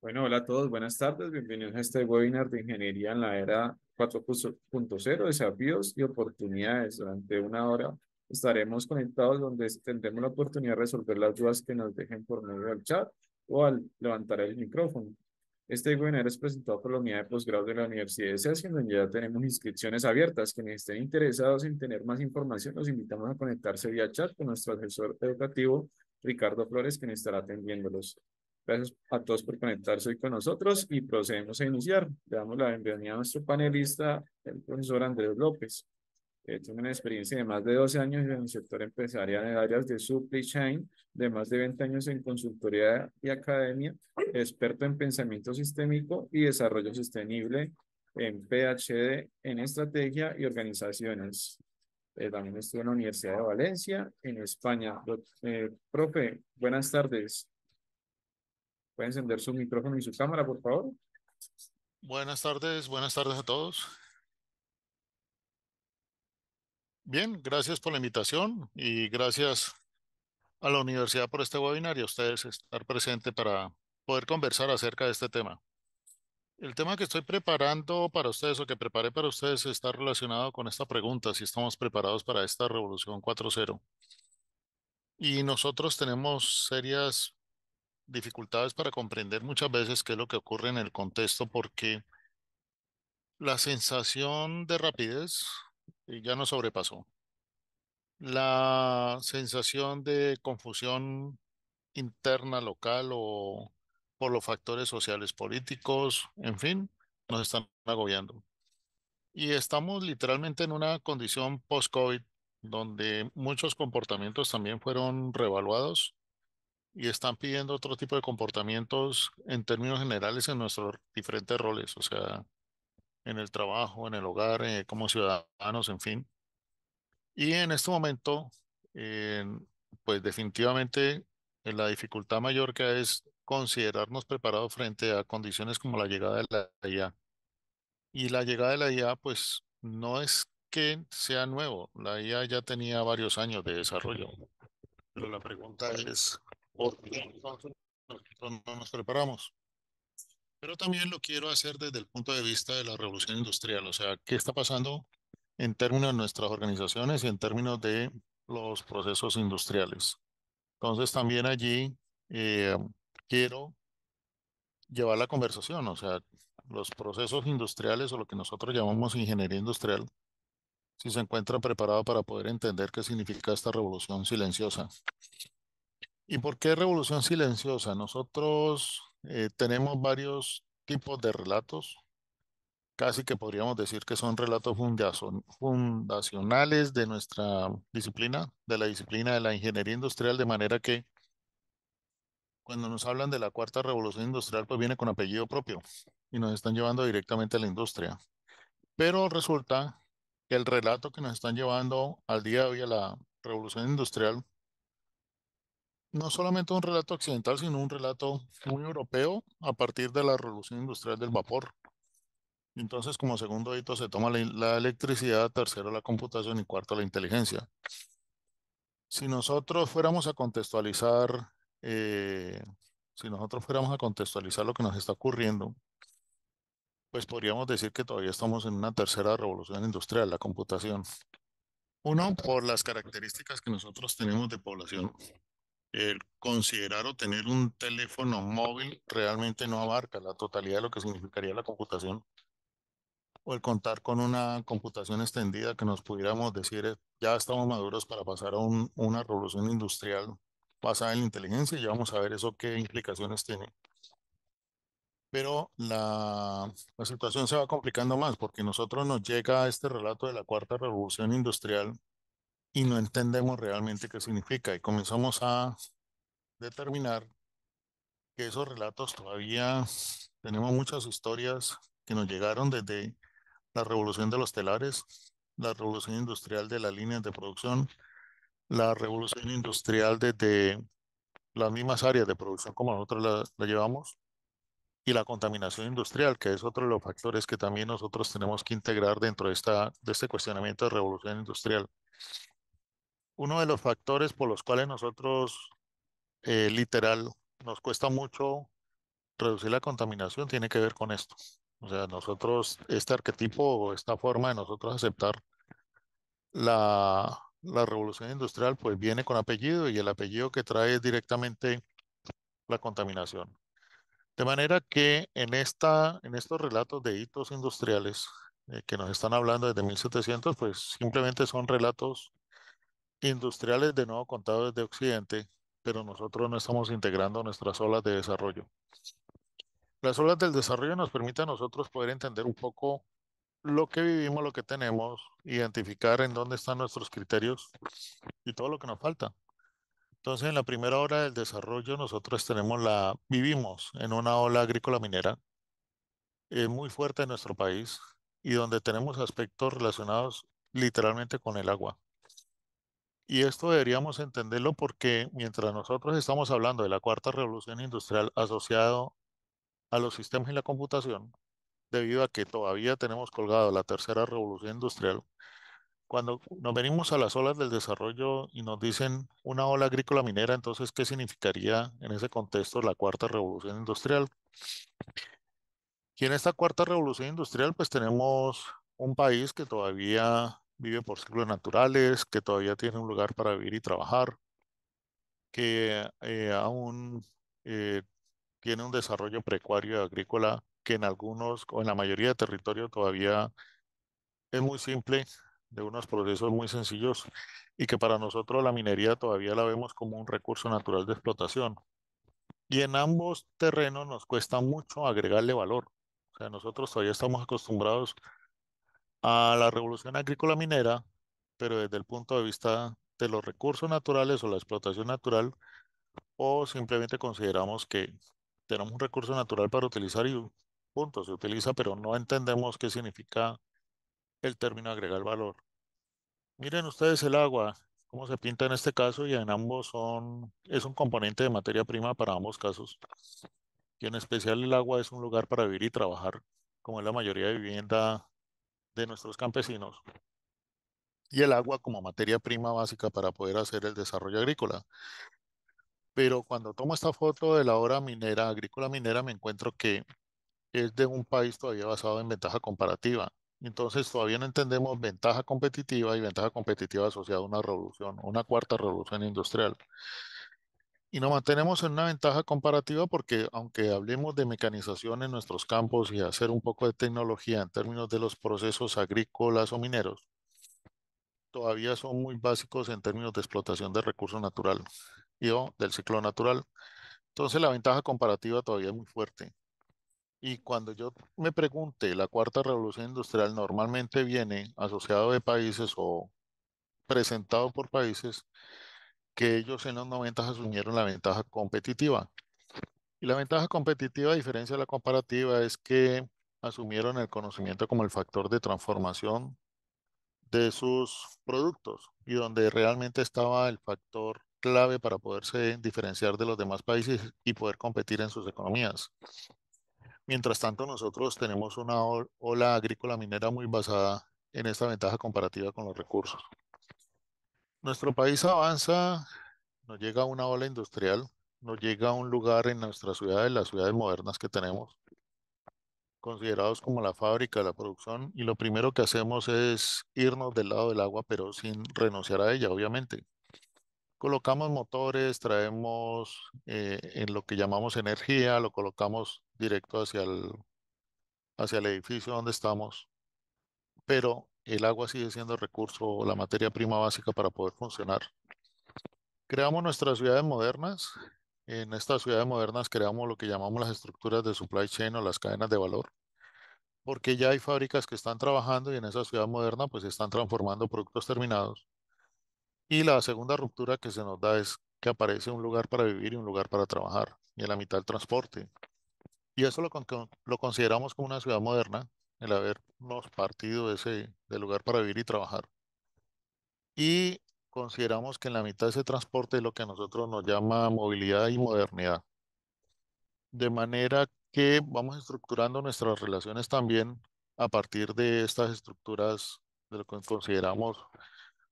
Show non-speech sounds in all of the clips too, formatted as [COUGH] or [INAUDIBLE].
Bueno, hola a todos, buenas tardes, bienvenidos a este webinar de Ingeniería en la Era 4.0, desafíos y oportunidades. Durante una hora estaremos conectados donde tendremos la oportunidad de resolver las dudas que nos dejen por medio del chat o al levantar el micrófono. Este webinar es presentado por la unidad de posgrado de la Universidad de César, donde ya tenemos inscripciones abiertas. Quienes estén interesados en tener más información, los invitamos a conectarse vía chat con nuestro asesor educativo, Ricardo Flores, quien estará atendiéndolos. Gracias a todos por conectarse hoy con nosotros y procedemos a iniciar. Le damos la bienvenida a nuestro panelista, el profesor Andrés López. Eh, tiene una experiencia de más de 12 años en el sector empresarial en áreas de supply chain, de más de 20 años en consultoría y academia, experto en pensamiento sistémico y desarrollo sostenible en PhD en estrategia y organizaciones. Eh, también estuvo en la Universidad de Valencia, en España. profe, buenas tardes. Pueden encender su micrófono y su cámara, por favor? Buenas tardes, buenas tardes a todos. Bien, gracias por la invitación y gracias a la universidad por este webinar y a ustedes estar presente para poder conversar acerca de este tema. El tema que estoy preparando para ustedes o que preparé para ustedes está relacionado con esta pregunta, si estamos preparados para esta revolución 4.0. Y nosotros tenemos serias dificultades para comprender muchas veces qué es lo que ocurre en el contexto porque la sensación de rapidez eh, ya no sobrepasó. La sensación de confusión interna, local o por los factores sociales, políticos, en fin, nos están agobiando. Y estamos literalmente en una condición post-COVID donde muchos comportamientos también fueron revaluados y están pidiendo otro tipo de comportamientos en términos generales en nuestros diferentes roles, o sea, en el trabajo, en el hogar, eh, como ciudadanos, en fin. Y en este momento, eh, pues definitivamente eh, la dificultad mayor que es considerarnos preparados frente a condiciones como la llegada de la IA. Y la llegada de la IA, pues no es que sea nuevo, la IA ya tenía varios años de desarrollo. Pero la pregunta es, porque no nos preparamos. Pero también lo quiero hacer desde el punto de vista de la revolución industrial, o sea, qué está pasando en términos de nuestras organizaciones y en términos de los procesos industriales. Entonces también allí eh, quiero llevar la conversación, o sea, los procesos industriales o lo que nosotros llamamos ingeniería industrial, si se encuentran preparado para poder entender qué significa esta revolución silenciosa. ¿Y por qué revolución silenciosa? Nosotros eh, tenemos varios tipos de relatos, casi que podríamos decir que son relatos fundacionales de nuestra disciplina, de la disciplina de la ingeniería industrial, de manera que cuando nos hablan de la cuarta revolución industrial, pues viene con apellido propio y nos están llevando directamente a la industria. Pero resulta que el relato que nos están llevando al día de hoy a la revolución industrial no solamente un relato occidental, sino un relato muy europeo a partir de la revolución industrial del vapor. Entonces, como segundo hito se toma la, electricidad, tercero la computación y cuarto la inteligencia. Si nosotros fuéramos a contextualizar, eh, si nosotros fuéramos a contextualizar lo que nos está ocurriendo, pues podríamos decir que todavía estamos en una tercera revolución industrial, la computación. Uno, por las características que nosotros tenemos de población el considerar o tener un teléfono móvil realmente no abarca la totalidad de lo que significaría la computación o el contar con una computación extendida que nos pudiéramos decir eh, ya estamos maduros para pasar a una revolución industrial basada en la inteligencia y ya vamos a ver eso qué implicaciones tiene. Pero la, la situación se va complicando más porque nosotros nos llega este relato de la cuarta revolución industrial y no entendemos realmente qué significa y comenzamos a determinar que esos relatos todavía tenemos muchas historias que nos llegaron desde la revolución de los telares, la revolución industrial de las líneas de producción, la revolución industrial desde las mismas áreas de producción como nosotros la, llevamos y la contaminación industrial, que es otro de los factores que también nosotros tenemos que integrar dentro de, esta, de este cuestionamiento de revolución industrial uno de los factores por los cuales nosotros, eh, literal, nos cuesta mucho reducir la contaminación tiene que ver con esto. O sea, nosotros, este arquetipo o esta forma de nosotros aceptar la, la revolución industrial, pues viene con apellido y el apellido que trae es directamente la contaminación. De manera que en, esta, en estos relatos de hitos industriales eh, que nos están hablando desde 1700, pues simplemente son relatos industriales de nuevo contados desde Occidente, pero nosotros no estamos integrando nuestras olas de desarrollo. Las olas del desarrollo nos permiten a nosotros poder entender un poco lo que vivimos, lo que tenemos, identificar en dónde están nuestros criterios y todo lo que nos falta. Entonces, en la primera hora del desarrollo, nosotros tenemos la, vivimos en una ola agrícola minera eh, muy fuerte en nuestro país y donde tenemos aspectos relacionados literalmente con el agua. Y esto deberíamos entenderlo porque mientras nosotros estamos hablando de la cuarta revolución industrial asociado a los sistemas y la computación, debido a que todavía tenemos colgado la tercera revolución industrial, cuando nos venimos a las olas del desarrollo y nos dicen una ola agrícola minera, entonces, ¿qué significaría en ese contexto la cuarta revolución industrial? Y en esta cuarta revolución industrial, pues tenemos un país que todavía vive por ciclos naturales, que todavía tiene un lugar para vivir y trabajar, que eh, aún eh, tiene un desarrollo precuario y agrícola que en algunos o en la mayoría de territorios todavía es muy simple, de unos procesos muy sencillos y que para nosotros la minería todavía la vemos como un recurso natural de explotación. Y en ambos terrenos nos cuesta mucho agregarle valor. O sea, nosotros todavía estamos acostumbrados a la revolución agrícola minera, pero desde el punto de vista de los recursos naturales o la explotación natural, o simplemente consideramos que tenemos un recurso natural para utilizar y punto, se utiliza, pero no entendemos qué significa el término agregar valor. Miren ustedes el agua, cómo se pinta en este caso y en ambos son, es un componente de materia prima para ambos casos. Y en especial el agua es un lugar para vivir y trabajar, como en la mayoría de vivienda de nuestros campesinos y el agua como materia prima básica para poder hacer el desarrollo agrícola. Pero cuando tomo esta foto de la obra minera, agrícola minera, me encuentro que es de un país todavía basado en ventaja comparativa. Entonces todavía no entendemos ventaja competitiva y ventaja competitiva asociada a una revolución, una cuarta revolución industrial. Y nos mantenemos en una ventaja comparativa porque aunque hablemos de mecanización en nuestros campos y hacer un poco de tecnología en términos de los procesos agrícolas o mineros, todavía son muy básicos en términos de explotación de recursos naturales y del ciclo natural. Entonces la ventaja comparativa todavía es muy fuerte. Y cuando yo me pregunte, la cuarta revolución industrial normalmente viene asociado de países o presentado por países que ellos en los 90 asumieron la ventaja competitiva. Y la ventaja competitiva, a diferencia de la comparativa, es que asumieron el conocimiento como el factor de transformación de sus productos y donde realmente estaba el factor clave para poderse diferenciar de los demás países y poder competir en sus economías. Mientras tanto, nosotros tenemos una ola agrícola minera muy basada en esta ventaja comparativa con los recursos. Nuestro país avanza, nos llega una ola industrial, nos llega a un lugar en nuestras ciudades, las ciudades modernas que tenemos, considerados como la fábrica, la producción, y lo primero que hacemos es irnos del lado del agua, pero sin renunciar a ella, obviamente. Colocamos motores, traemos eh, en lo que llamamos energía, lo colocamos directo hacia el, hacia el edificio donde estamos, pero el agua sigue siendo el recurso, o la materia prima básica para poder funcionar. Creamos nuestras ciudades modernas. En estas ciudades modernas creamos lo que llamamos las estructuras de supply chain o las cadenas de valor, porque ya hay fábricas que están trabajando y en esa ciudad moderna pues están transformando productos terminados. Y la segunda ruptura que se nos da es que aparece un lugar para vivir y un lugar para trabajar, y en la mitad el transporte. Y eso lo consideramos como una ciudad moderna, el habernos partido de ese del lugar para vivir y trabajar. Y consideramos que en la mitad de ese transporte es lo que a nosotros nos llama movilidad y modernidad. De manera que vamos estructurando nuestras relaciones también a partir de estas estructuras de lo que consideramos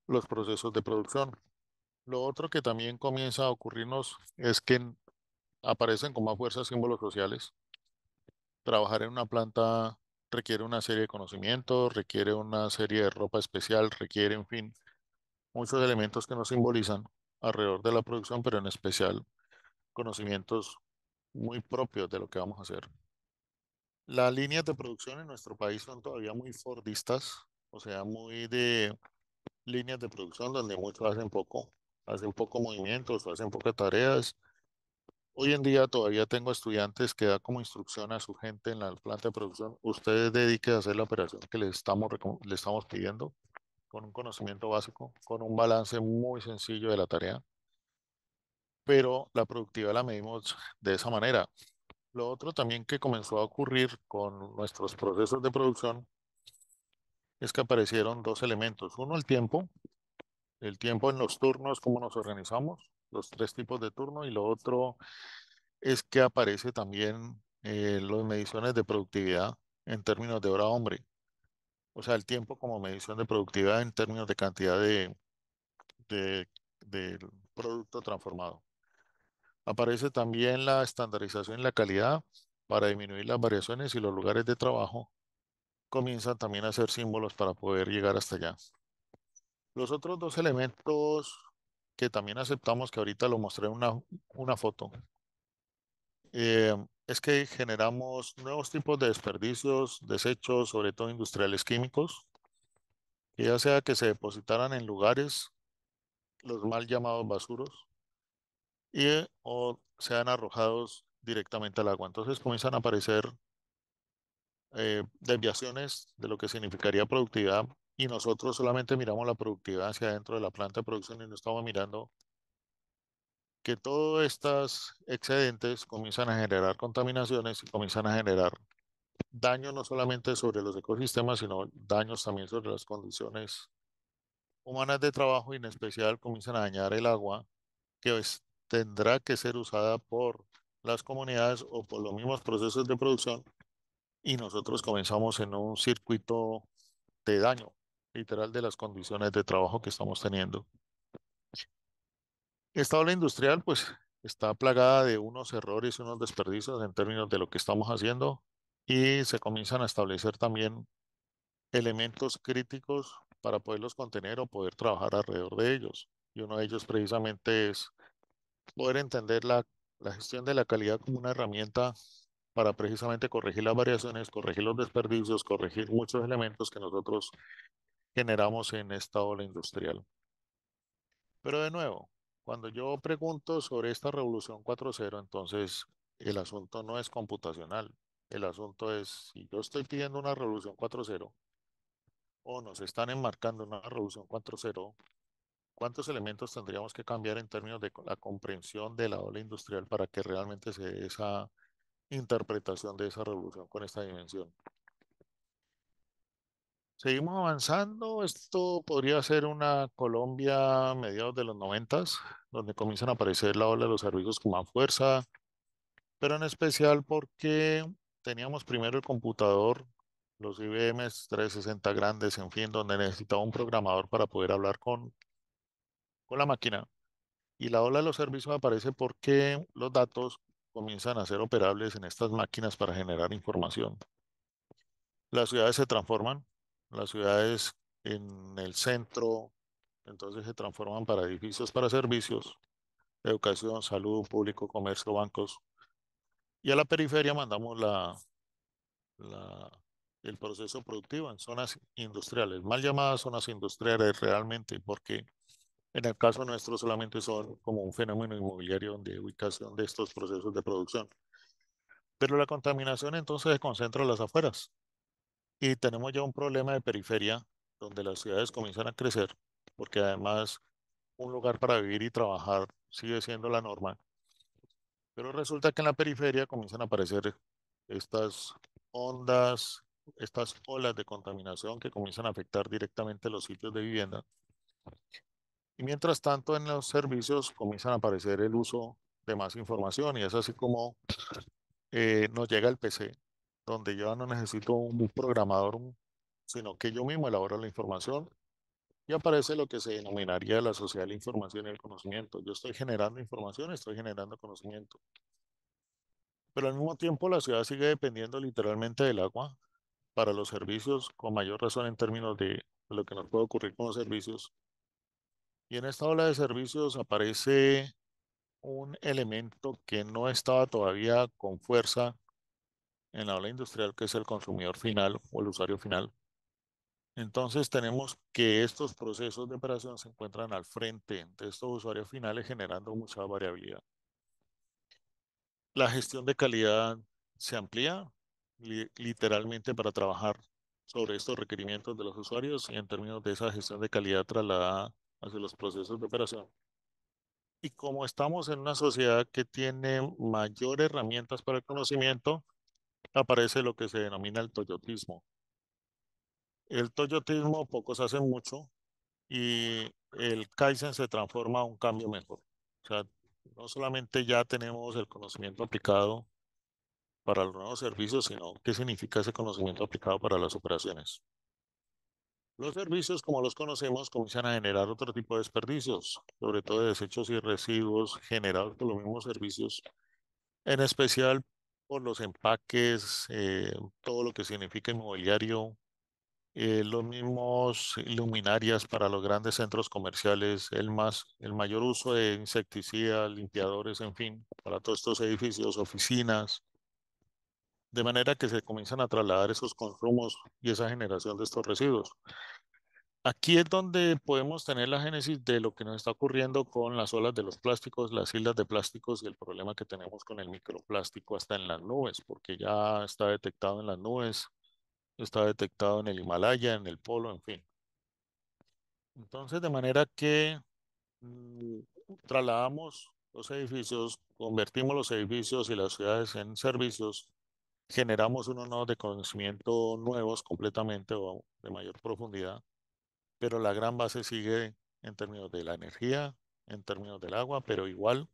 los procesos de producción. Lo otro que también comienza a ocurrirnos es que aparecen con más fuerza símbolos sociales. Trabajar en una planta requiere una serie de conocimientos, requiere una serie de ropa especial, requiere, en fin, muchos elementos que nos simbolizan alrededor de la producción, pero en especial conocimientos muy propios de lo que vamos a hacer. Las líneas de producción en nuestro país son todavía muy fordistas, o sea, muy de líneas de producción donde muchos hacen poco, hacen poco movimientos, hacen pocas tareas Hoy en día todavía tengo estudiantes que da como instrucción a su gente en la planta de producción, ustedes dediquen a hacer la operación que les estamos, le estamos pidiendo con un conocimiento básico, con un balance muy sencillo de la tarea, pero la productividad la medimos de esa manera. Lo otro también que comenzó a ocurrir con nuestros procesos de producción es que aparecieron dos elementos. Uno, el tiempo, el tiempo en los turnos, cómo nos organizamos, los tres tipos de turno y lo otro es que aparece también eh, las mediciones de productividad en términos de hora hombre. O sea, el tiempo como medición de productividad en términos de cantidad de, de producto transformado. Aparece también la estandarización y la calidad para disminuir las variaciones y los lugares de trabajo comienzan también a ser símbolos para poder llegar hasta allá. Los otros dos elementos que también aceptamos, que ahorita lo mostré en una, foto, eh, es que generamos nuevos tipos de desperdicios, desechos, sobre todo industriales químicos, ya sea que se depositaran en lugares, los mal llamados basuros, y eh, o sean arrojados directamente al agua. Entonces comienzan a aparecer eh, desviaciones de lo que significaría productividad y nosotros solamente miramos la productividad hacia adentro de la planta de producción y no estamos mirando que todos estos excedentes comienzan a generar contaminaciones y comienzan a generar daño no solamente sobre los ecosistemas, sino daños también sobre las condiciones humanas de trabajo y en especial comienzan a dañar el agua que tendrá que ser usada por las comunidades o por los mismos procesos de producción y nosotros comenzamos en un circuito de daño literal de las condiciones de trabajo que estamos teniendo. Esta ola industrial, pues, está plagada de unos errores y unos desperdicios en términos de lo que estamos haciendo y se comienzan a establecer también elementos críticos para poderlos contener o poder trabajar alrededor de ellos. Y uno de ellos precisamente es poder entender la, la gestión de la calidad como una herramienta para precisamente corregir las variaciones, corregir los desperdicios, corregir muchos elementos que nosotros generamos en esta ola industrial. Pero de nuevo, cuando yo pregunto sobre esta revolución 4.0, entonces el asunto no es computacional. El asunto es, si yo estoy pidiendo una revolución 4.0 o nos están enmarcando una revolución 4.0, ¿cuántos elementos tendríamos que cambiar en términos de la comprensión de la ola industrial para que realmente se dé esa interpretación de esa revolución con esta dimensión? Seguimos avanzando. Esto podría ser una Colombia mediados de los noventas, donde comienzan a aparecer la ola de los servicios con más fuerza, pero en especial porque teníamos primero el computador, los IBM 360 grandes, en fin, donde necesitaba un programador para poder hablar con, con la máquina. Y la ola de los servicios aparece porque los datos comienzan a ser operables en estas máquinas para generar información. Las ciudades se transforman, las ciudades en el centro, entonces se transforman para edificios para servicios, educación, salud, público, comercio, bancos. Y a la periferia mandamos la, el proceso productivo en zonas industriales, mal llamadas zonas industriales realmente, porque en el caso nuestro solamente son como un fenómeno inmobiliario de ubicación de estos procesos de producción. Pero la contaminación entonces se concentra en las afueras, y tenemos ya un problema de periferia donde las ciudades comienzan a crecer, porque además un lugar para vivir y trabajar sigue siendo la norma. Pero resulta que en la periferia comienzan a aparecer estas ondas, estas olas de contaminación que comienzan a afectar directamente los sitios de vivienda. Y mientras tanto, en los servicios comienzan a aparecer el uso de más información y es así como eh, nos llega el PC donde yo no necesito un programador, sino que yo mismo elaboro la información y aparece lo que se denominaría la sociedad de información y el conocimiento. Yo estoy generando información, estoy generando conocimiento. Pero al mismo tiempo la ciudad sigue dependiendo literalmente del agua para los servicios, con mayor razón en términos de lo que nos puede ocurrir con los servicios. Y en esta ola de servicios aparece un elemento que no estaba todavía con fuerza en la ola industrial, que es el consumidor final o el usuario final. Entonces tenemos que estos procesos de operación se encuentran al frente de estos usuarios finales generando mucha variabilidad. La gestión de calidad se amplía literalmente para trabajar sobre estos requerimientos de los usuarios y en términos de esa gestión de calidad trasladada hacia los procesos de operación. Y como estamos en una sociedad que tiene mayores herramientas para el conocimiento, aparece lo que se denomina el toyotismo. El toyotismo pocos hacen mucho y el Kaizen se transforma en un cambio mejor. O sea, no solamente ya tenemos el conocimiento aplicado para los nuevos servicios, sino qué significa ese conocimiento aplicado para las operaciones. Los servicios, como los conocemos, comienzan a generar otro tipo de desperdicios, sobre todo de desechos y residuos generados por los mismos servicios, en especial por los empaques, eh, todo lo que significa inmobiliario, eh, los mismos luminarias para los grandes centros comerciales, el, más, el mayor uso de insecticidas, limpiadores, en fin, para todos estos edificios, oficinas, de manera que se comienzan a trasladar esos consumos y esa generación de estos residuos. Aquí es donde podemos tener la génesis de lo que nos está ocurriendo con las olas de los plásticos, las islas de plásticos y el problema que tenemos con el microplástico hasta en las nubes, porque ya está detectado en las nubes, está detectado en el Himalaya, en el polo, en fin. Entonces, de manera que mm, trasladamos los edificios, convertimos los edificios y las ciudades en servicios, generamos unos nodos de conocimiento nuevos completamente o de mayor profundidad pero la gran base sigue en términos de la energía, en términos del agua, pero igual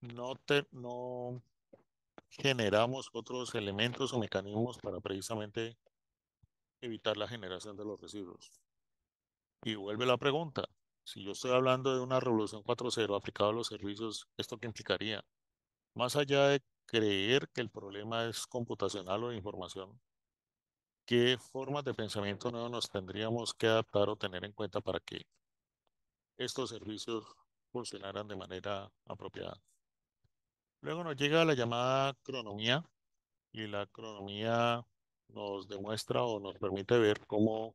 no, generamos otros elementos o mecanismos para precisamente evitar la generación de los residuos. Y vuelve la pregunta, si yo estoy hablando de una revolución 4.0 aplicada a los servicios, ¿esto qué implicaría? Más allá de creer que el problema es computacional o de información, ¿Qué formas de pensamiento nuevos nos tendríamos que adaptar o tener en cuenta para que estos servicios funcionaran de manera apropiada? Luego nos llega la llamada cronomía y la cronomía nos demuestra o nos permite ver cómo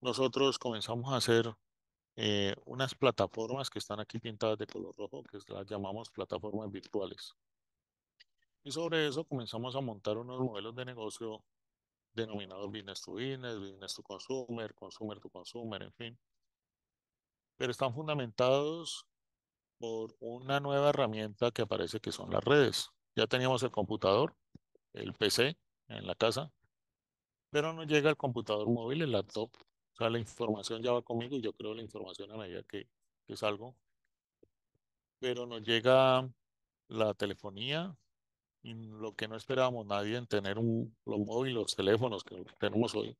nosotros comenzamos a hacer eh, unas plataformas que están aquí pintadas de color rojo, que las llamamos plataformas virtuales. Y sobre eso comenzamos a montar unos modelos de negocio denominador business to business, business to consumer, consumer to consumer, en fin. Pero están fundamentados por una nueva herramienta que aparece que son las redes. Ya teníamos el computador, el PC en la casa, pero no llega el computador móvil, el laptop. O sea, la información ya va conmigo y yo creo la información a medida que, que salgo. Pero nos llega la telefonía, lo que no esperábamos nadie en tener un, los mm. móviles, los teléfonos que tenemos hoy,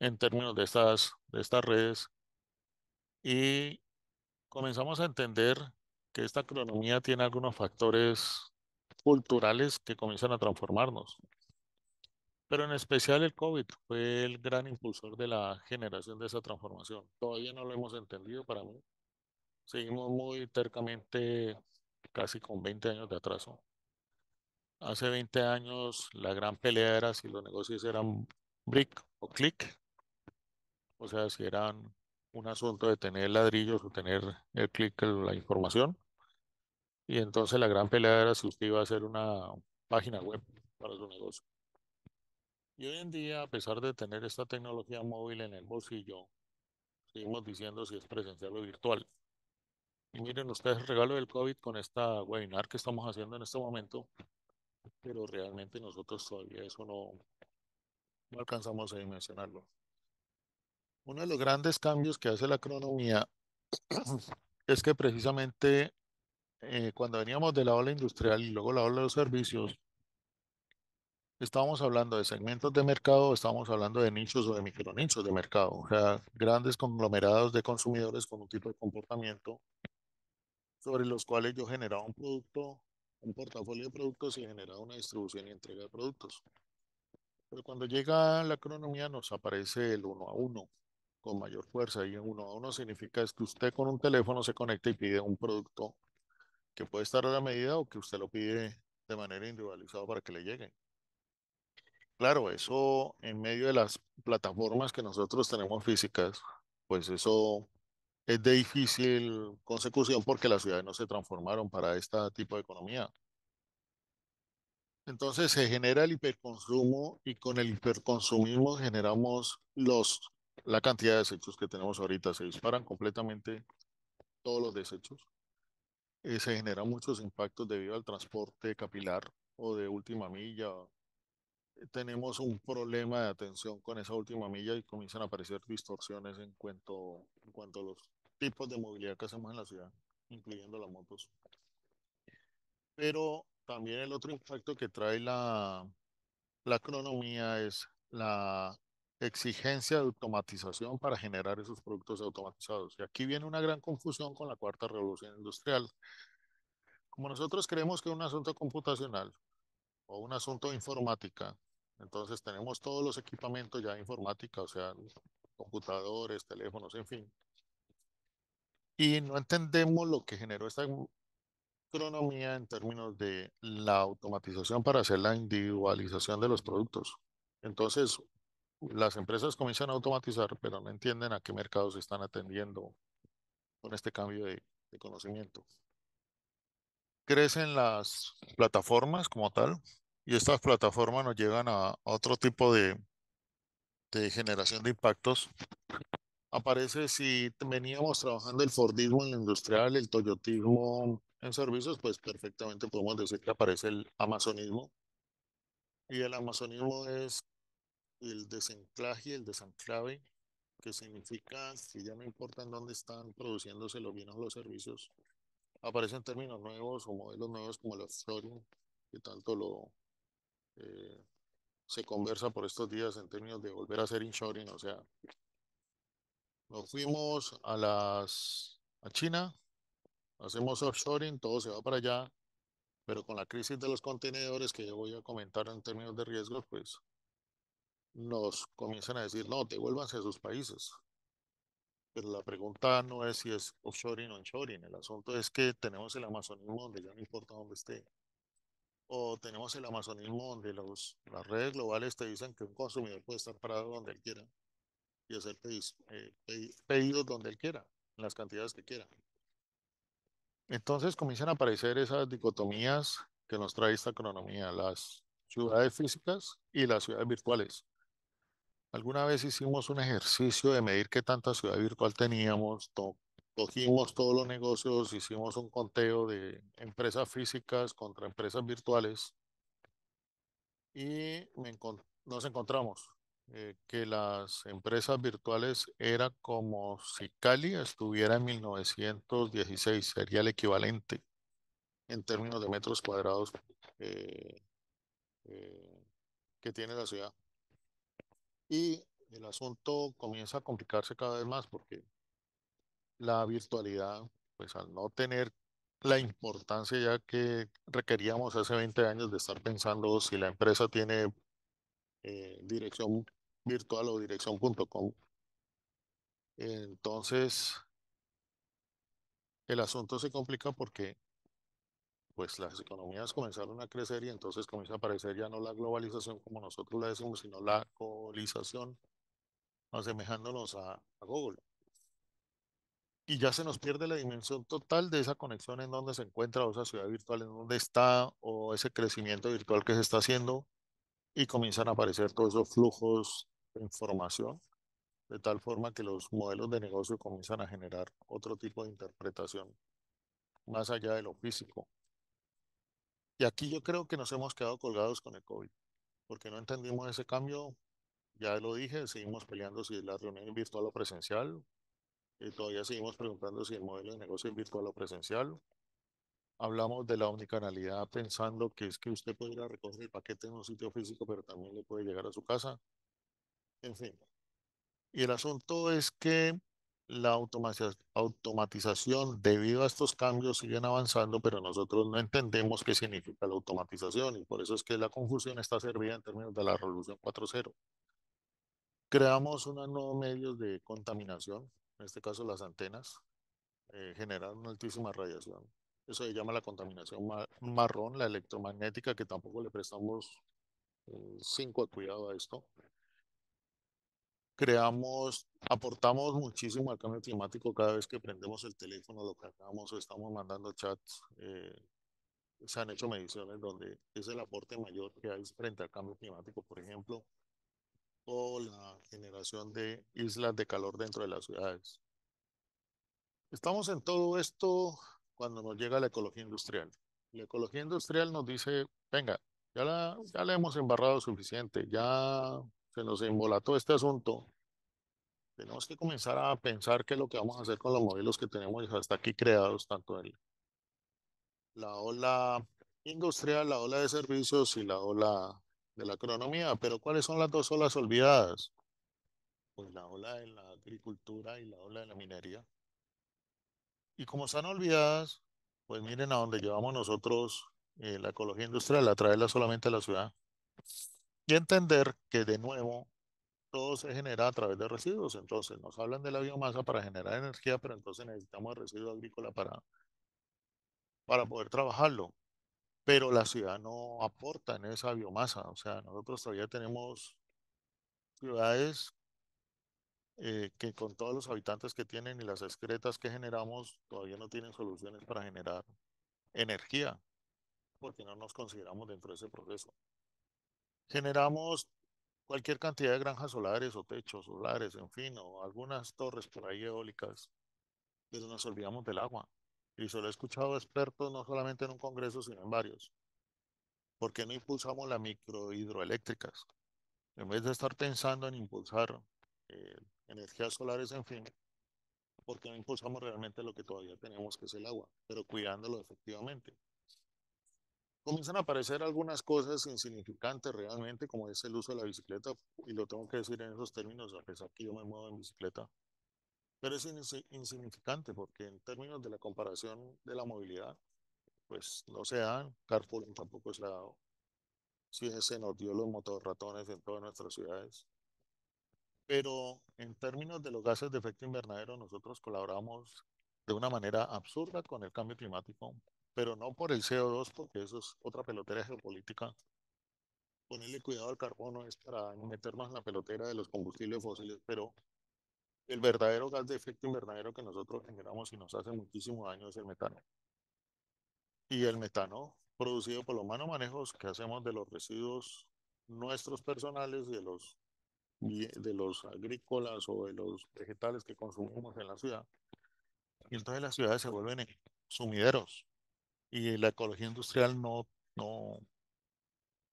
en términos de estas, de estas redes. Y comenzamos a entender que esta cronomía tiene algunos factores culturales que comienzan a transformarnos. Pero en especial el COVID fue el gran impulsor de la generación de esa transformación. Todavía no lo hemos entendido para mí. Seguimos muy tercamente, casi con 20 años de atraso hace 20 años la gran pelea era si los negocios eran brick o click, o sea, si eran un asunto de tener ladrillos o tener el click, la información. Y entonces la gran pelea era si usted iba a hacer una página web para su negocio. Y hoy en día, a pesar de tener esta tecnología móvil en el bolsillo, seguimos diciendo si es presencial o virtual. Y miren ustedes el regalo del COVID con esta webinar que estamos haciendo en este momento, pero realmente nosotros todavía eso no, no alcanzamos a dimensionarlo. Uno de los grandes cambios que hace la economía [CLEARS THROAT] es que precisamente eh, cuando veníamos de la ola industrial y luego la ola de los servicios, estábamos hablando de segmentos de mercado, estábamos hablando de nichos o de nichos de mercado, o sea, grandes conglomerados de consumidores con un tipo de comportamiento sobre los cuales yo generaba un producto un portafolio de productos y generar una distribución y entrega de productos. Pero cuando llega la cronomía nos aparece el uno a uno con mayor fuerza y uno a uno significa es que usted con un teléfono se conecta y pide un producto que puede estar a la medida o que usted lo pide de manera individualizada para que le llegue. Claro, eso en medio de las plataformas que nosotros tenemos físicas, pues eso es de difícil consecución porque las ciudades no se transformaron para este tipo de economía. Entonces se genera el hiperconsumo y con el hiperconsumismo generamos los, la cantidad de desechos que tenemos ahorita. Se disparan completamente todos los desechos. Eh, se generan muchos impactos debido al transporte capilar o de última milla. Eh, tenemos un problema de atención con esa última milla y comienzan a aparecer distorsiones en cuanto, en cuanto a los tipos de movilidad que hacemos en la ciudad, incluyendo las motos. Pero también el otro impacto que trae la, la es la exigencia de automatización para generar esos productos automatizados. Y aquí viene una gran confusión con la cuarta revolución industrial. Como nosotros creemos que es un asunto computacional o un asunto informática, entonces tenemos todos los equipamientos ya de informática, o sea, computadores, teléfonos, en fin y no entendemos lo que generó esta cronomía en términos de la automatización para hacer la individualización de los productos. Entonces, las empresas comienzan a automatizar, pero no entienden a qué mercados están atendiendo con este cambio de, conocimiento. Crecen las plataformas como tal, y estas plataformas nos llegan a otro tipo de, de generación de impactos aparece si veníamos trabajando el Fordismo en la industrial, el Toyotismo en servicios, pues perfectamente podemos decir que aparece el Amazonismo. Y el Amazonismo es el desenclaje, el desenclave, que significa que ya no importa en dónde están produciéndose los bienes o los servicios, aparecen términos nuevos o modelos nuevos como el offshoring, que tanto lo eh, se conversa por estos días en términos de volver a hacer inshoring, o sea, nos fuimos a las China, hacemos offshoring, todo se va para allá, pero con la crisis de los contenedores que yo voy a comentar en términos de riesgos, pues nos comienzan a decir, no, devuélvanse a sus países. Pero la pregunta no es si es offshoring o onshoring, el asunto es que tenemos el amazonismo donde ya no importa dónde esté. O tenemos el amazonismo donde las redes globales te dicen que un consumidor puede estar parado donde él quiera y hacer eh, pedidos, donde él quiera, en las cantidades que quiera. Entonces comienzan a aparecer esas dicotomías que nos trae esta economía, las ciudades físicas y las ciudades virtuales. Alguna vez hicimos un ejercicio de medir qué tanta ciudad virtual teníamos, cogimos todos los negocios, hicimos un conteo de empresas físicas contra empresas virtuales y nos encontramos eh, que las empresas virtuales era como si Cali estuviera en 1916, sería el equivalente en términos de metros cuadrados eh, eh, que tiene la ciudad. Y el asunto comienza a complicarse cada vez más porque la virtualidad, pues al no tener la importancia ya que requeríamos hace 20 años de estar pensando si la empresa tiene dirección virtual o dirección.com. Entonces, el asunto se complica porque pues las economías comenzaron a crecer y entonces comienza a aparecer ya no la globalización como nosotros la decimos, sino la colización asemejándonos a, a Google. Y ya se nos pierde la dimensión total de esa conexión en donde se encuentra o esa ciudad virtual, en donde está o ese crecimiento virtual que se está haciendo y comienzan a aparecer todos esos flujos información, de tal forma que los modelos de negocio comienzan a generar otro tipo de interpretación, más allá de lo físico. Y aquí yo creo que nos hemos quedado colgados con el COVID, porque no entendimos ese cambio. Ya lo dije, seguimos peleando si la reunión es virtual o presencial. Y eh, todavía seguimos preguntando si el modelo de negocio es virtual o presencial. Hablamos de la omnicanalidad pensando que es que usted puede ir a recoger el paquete en un sitio físico, pero también le puede llegar a su casa. En fin. Y el asunto es que la automatización, debido a estos cambios siguen avanzando, pero nosotros no entendemos qué significa la automatización y por eso es que la confusión está servida en términos de la revolución 4.0. Creamos unos nuevos medios de contaminación, en este caso las antenas, eh, generan una altísima radiación. Eso se llama la contaminación marrón, la electromagnética, que tampoco le prestamos eh, cinco cuidado a esto creamos, aportamos muchísimo al cambio climático cada vez que prendemos el teléfono, lo cargamos o estamos mandando chats. Eh, se han hecho mediciones donde es el aporte mayor que hay frente al cambio climático, por ejemplo, o la generación de islas de calor dentro de las ciudades. Estamos en todo esto cuando nos llega la ecología industrial. La ecología industrial nos dice, venga, ya la, ya la hemos embarrado suficiente, ya que nos embolató este asunto, tenemos que comenzar a pensar qué es lo que vamos a hacer con los modelos que tenemos hasta aquí creados, tanto en la ola industrial, la ola de servicios y la ola de la economía. Pero ¿cuáles son las dos olas olvidadas? Pues la ola de la agricultura y la ola de la minería. Y como están olvidadas, pues miren a dónde llevamos nosotros eh, la ecología industrial, a traerla solamente a la ciudad. Y entender que de nuevo todo se genera a través de residuos. Entonces nos hablan de la biomasa para generar energía, pero entonces necesitamos residuos agrícola para, para poder trabajarlo. Pero la ciudad no aporta en esa biomasa. O sea, nosotros todavía tenemos ciudades eh, que con todos los habitantes que tienen y las excretas que generamos, todavía no tienen soluciones para generar energía, porque no nos consideramos dentro de ese proceso. Generamos cualquier cantidad de granjas solares o techos solares, en fin, o algunas torres por ahí eólicas, pero nos olvidamos del agua. Y solo he escuchado expertos, no solamente en un congreso, sino en varios. ¿Por qué no impulsamos las microhidroeléctricas? En vez de estar pensando en impulsar eh, energías solares, en fin, ¿por qué no impulsamos realmente lo que todavía tenemos, que es el agua, pero cuidándolo efectivamente? Mm. comienzan a aparecer algunas cosas insignificantes realmente, como es el uso de la bicicleta, y lo tengo que decir en esos términos, a pesar que yo me muevo en bicicleta, pero es insignificante porque en términos de la comparación de la movilidad, pues no se dan, carpooling tampoco es la... Si sí, se nos dio los motorratones en todas nuestras ciudades, pero en términos de los gases de efecto invernadero, nosotros colaboramos de una manera absurda con el cambio climático pero no por el CO2, porque eso es otra pelotera geopolítica. Ponerle cuidado al carbono es para meternos en la pelotera de los combustibles fósiles, pero el verdadero gas de efecto invernadero que nosotros generamos y nos hace muchísimo daño es el metano. Y el metano, producido por los manomanejos manejos que hacemos de los residuos nuestros personales, de los, de los agrícolas o de los vegetales que consumimos en la ciudad. Y entonces las ciudades se vuelven sumideros y la ecología industrial no, no,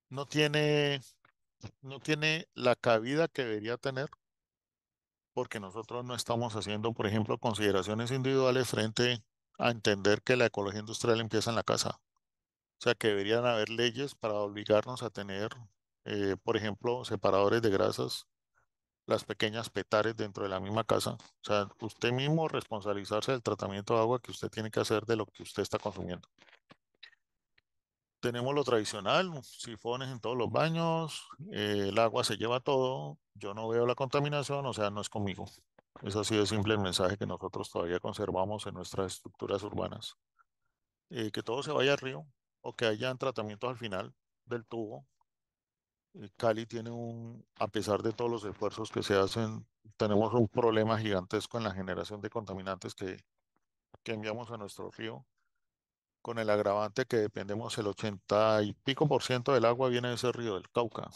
no tiene, no tiene la cabida que debería tener porque nosotros no estamos haciendo, por ejemplo, consideraciones individuales frente a entender que la ecología industrial empieza en la casa. O sea, que deberían haber leyes para obligarnos a tener, eh, por ejemplo, separadores de grasas las pequeñas petares dentro de la misma casa. O sea, usted mismo responsabilizarse del tratamiento de agua que usted tiene que hacer de lo que usted está consumiendo. Tenemos lo tradicional, sifones en todos los baños, eh, el agua se lleva todo, yo no veo la contaminación, o sea, no es conmigo. Es así de simple el mensaje que nosotros todavía conservamos en nuestras estructuras urbanas. Eh, que todo se vaya al río o que hayan tratamientos al final del tubo Cali tiene un, a pesar de todos los esfuerzos que se hacen, tenemos un problema gigantesco en la generación de contaminantes que, enviamos a nuestro río, con el agravante que dependemos el 80 y pico por ciento del agua viene de ese río del Cauca.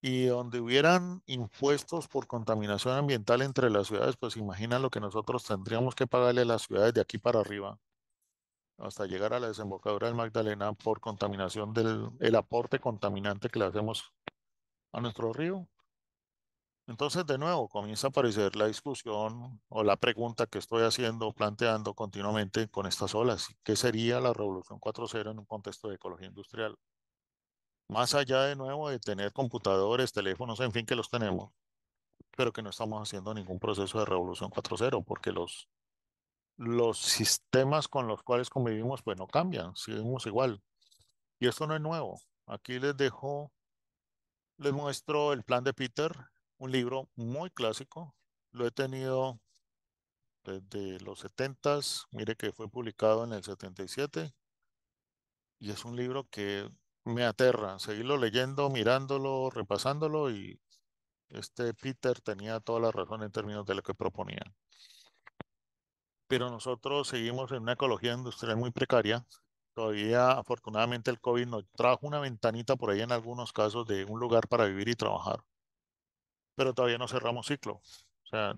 Y donde hubieran impuestos por contaminación ambiental entre las ciudades, pues imagina lo que nosotros tendríamos que pagarle a las ciudades de aquí para arriba hasta llegar a la desembocadura del Magdalena por contaminación del aporte contaminante que le hacemos a nuestro río. Entonces, de nuevo, comienza a aparecer la discusión o la pregunta que estoy haciendo, planteando continuamente con estas olas. ¿Qué sería la revolución 4.0 en un contexto de ecología industrial? Más allá, de nuevo, de tener computadores, teléfonos, en fin, que los tenemos, pero que no estamos haciendo ningún proceso de revolución 4.0 porque los los sistemas con los cuales convivimos pues no cambian, seguimos igual. Y esto no es nuevo. Aquí les dejo, les muestro el plan de Peter, un libro muy clásico. Lo he tenido desde los 70 mire que fue publicado en el 77 y es un libro que me aterra, seguirlo leyendo, mirándolo, repasándolo y este Peter tenía toda la razón en términos de lo que proponía pero nosotros seguimos en una ecología industrial muy precaria. Todavía, afortunadamente, el COVID nos trajo una ventanita por ahí en algunos casos de un lugar para vivir y trabajar, pero todavía no cerramos ciclo. O sea,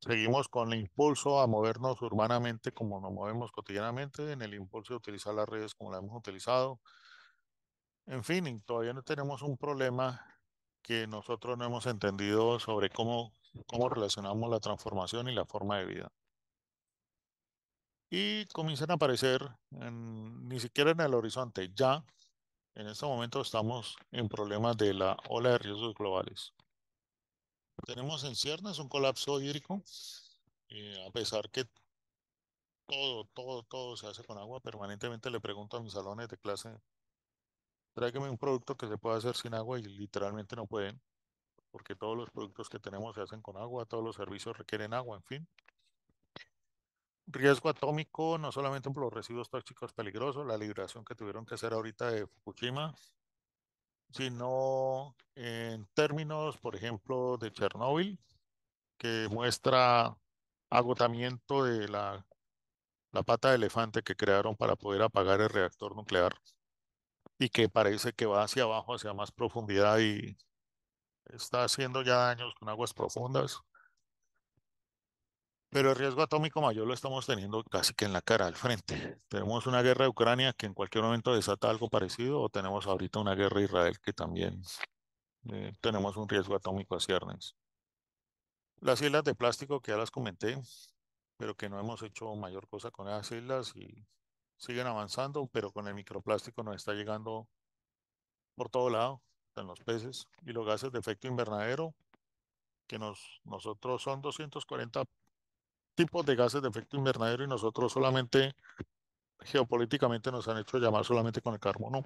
seguimos con el impulso a movernos urbanamente como nos movemos cotidianamente, en el impulso de utilizar las redes como las hemos utilizado. En fin, todavía no tenemos un problema que nosotros no hemos entendido sobre cómo, cómo relacionamos la transformación y la forma de vida y comienzan a aparecer ni siquiera en el horizonte, ya en este momento estamos en problemas de la ola de riesgos globales. Tenemos en ciernes un colapso hídrico, eh, a pesar que todo, todo, todo se hace con agua, permanentemente le pregunto a mis salones de clase, tráigame un producto que se pueda hacer sin agua y literalmente no pueden, porque todos los productos que tenemos se hacen con agua, todos los servicios requieren agua, en fin riesgo atómico, no solamente por los residuos tóxicos peligrosos, la liberación que tuvieron que hacer ahorita de Fukushima, sino en términos, por ejemplo, de Chernóbil, que muestra agotamiento de la, la pata de elefante que crearon para poder apagar el reactor nuclear y que parece que va hacia abajo, hacia más profundidad y está haciendo ya daños con aguas profundas. Pero el riesgo atómico mayor lo estamos teniendo casi que en la cara, al frente. Tenemos una guerra de Ucrania que en cualquier momento desata algo parecido, o tenemos ahorita una guerra de Israel que también eh, tenemos un riesgo atómico a ciernes. Las islas de plástico que ya las comenté, pero que no hemos hecho mayor cosa con esas islas y siguen avanzando, pero con el microplástico nos está llegando por todo lado, en los peces y los gases de efecto invernadero que nos, nosotros son 240 tipos de gases de efecto invernadero y nosotros solamente geopolíticamente nos han hecho llamar solamente con el carbono.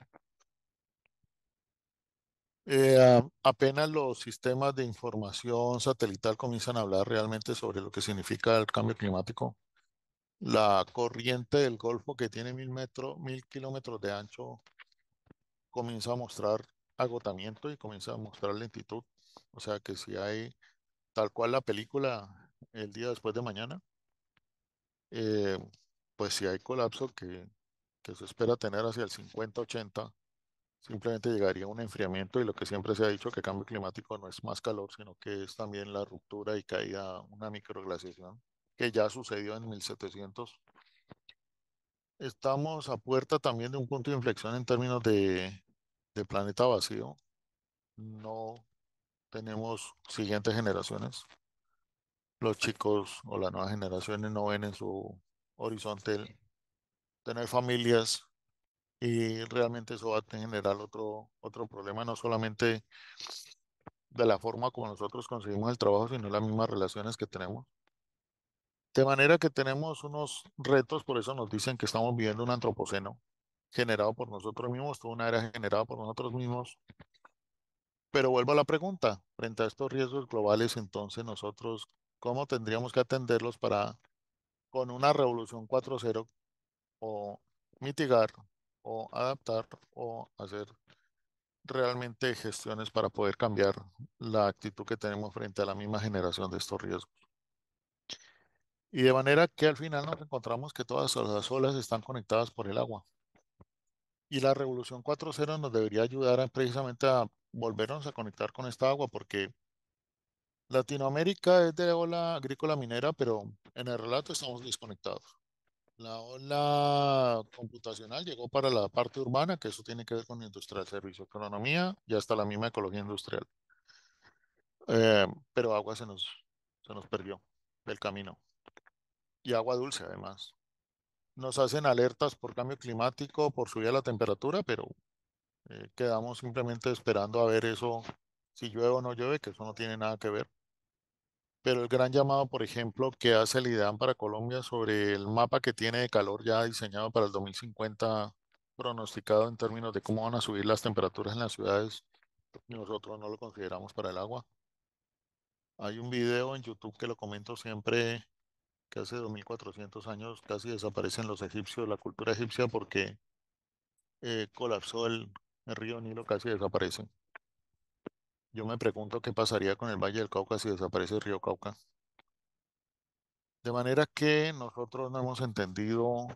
Eh, apenas los sistemas de información satelital comienzan a hablar realmente sobre lo que significa el cambio climático. La corriente del Golfo que tiene mil metros, mil kilómetros de ancho, comienza a mostrar agotamiento y comienza a mostrar lentitud. O sea que si hay, tal cual la película el día después de mañana, eh, pues si hay colapso que, se espera tener hacia el 50-80, simplemente llegaría un enfriamiento y lo que siempre se ha dicho que cambio climático no es más calor, sino que es también la ruptura y caída, una microglaciación que ya sucedió en 1700. Estamos a puerta también de un punto de inflexión en términos de planeta vacío. No tenemos siguientes generaciones los chicos o las nuevas generaciones no ven en su horizonte tener familias y realmente eso va a generar otro, otro problema, no solamente de la forma como nosotros conseguimos el trabajo, sino las mismas relaciones que tenemos. De manera que tenemos unos retos, por eso nos dicen que estamos viviendo un antropoceno generado por nosotros mismos, toda una era generada por nosotros mismos. Pero vuelvo a la pregunta, frente a estos riesgos globales, entonces nosotros, cómo tendríamos que atenderlos para con una revolución 4.0 o mitigar o adaptar o hacer realmente gestiones para poder cambiar la actitud que tenemos frente a la misma generación de estos riesgos. Y de manera que al final nos encontramos que todas las olas están conectadas por el agua. Y la revolución 4.0 nos debería ayudar precisamente a volvernos a conectar con esta agua porque Latinoamérica es de ola agrícola minera, pero en el relato estamos desconectados. La ola computacional llegó para la parte urbana, que eso tiene que ver con industrial, servicio, economía y hasta la misma ecología industrial. Eh, pero agua se nos, nos perdió del camino. Y agua dulce, además. Nos hacen alertas por cambio climático, por subir la temperatura, pero eh, quedamos simplemente esperando a ver eso, si llueve o no llueve, que eso no tiene nada que ver pero el gran llamado, por ejemplo, que hace el IDAM para Colombia sobre el mapa que tiene de calor ya diseñado para el 2050, pronosticado en términos de cómo van a subir las temperaturas en las ciudades, nosotros no lo consideramos para el agua. Hay un video en YouTube que lo comento siempre, que hace 2400 años casi desaparecen los egipcios, la cultura egipcia, porque eh, colapsó el, río Nilo, casi desaparecen. Yo me pregunto qué pasaría con el Valle del Cauca si desaparece el río Cauca. De manera que nosotros no hemos entendido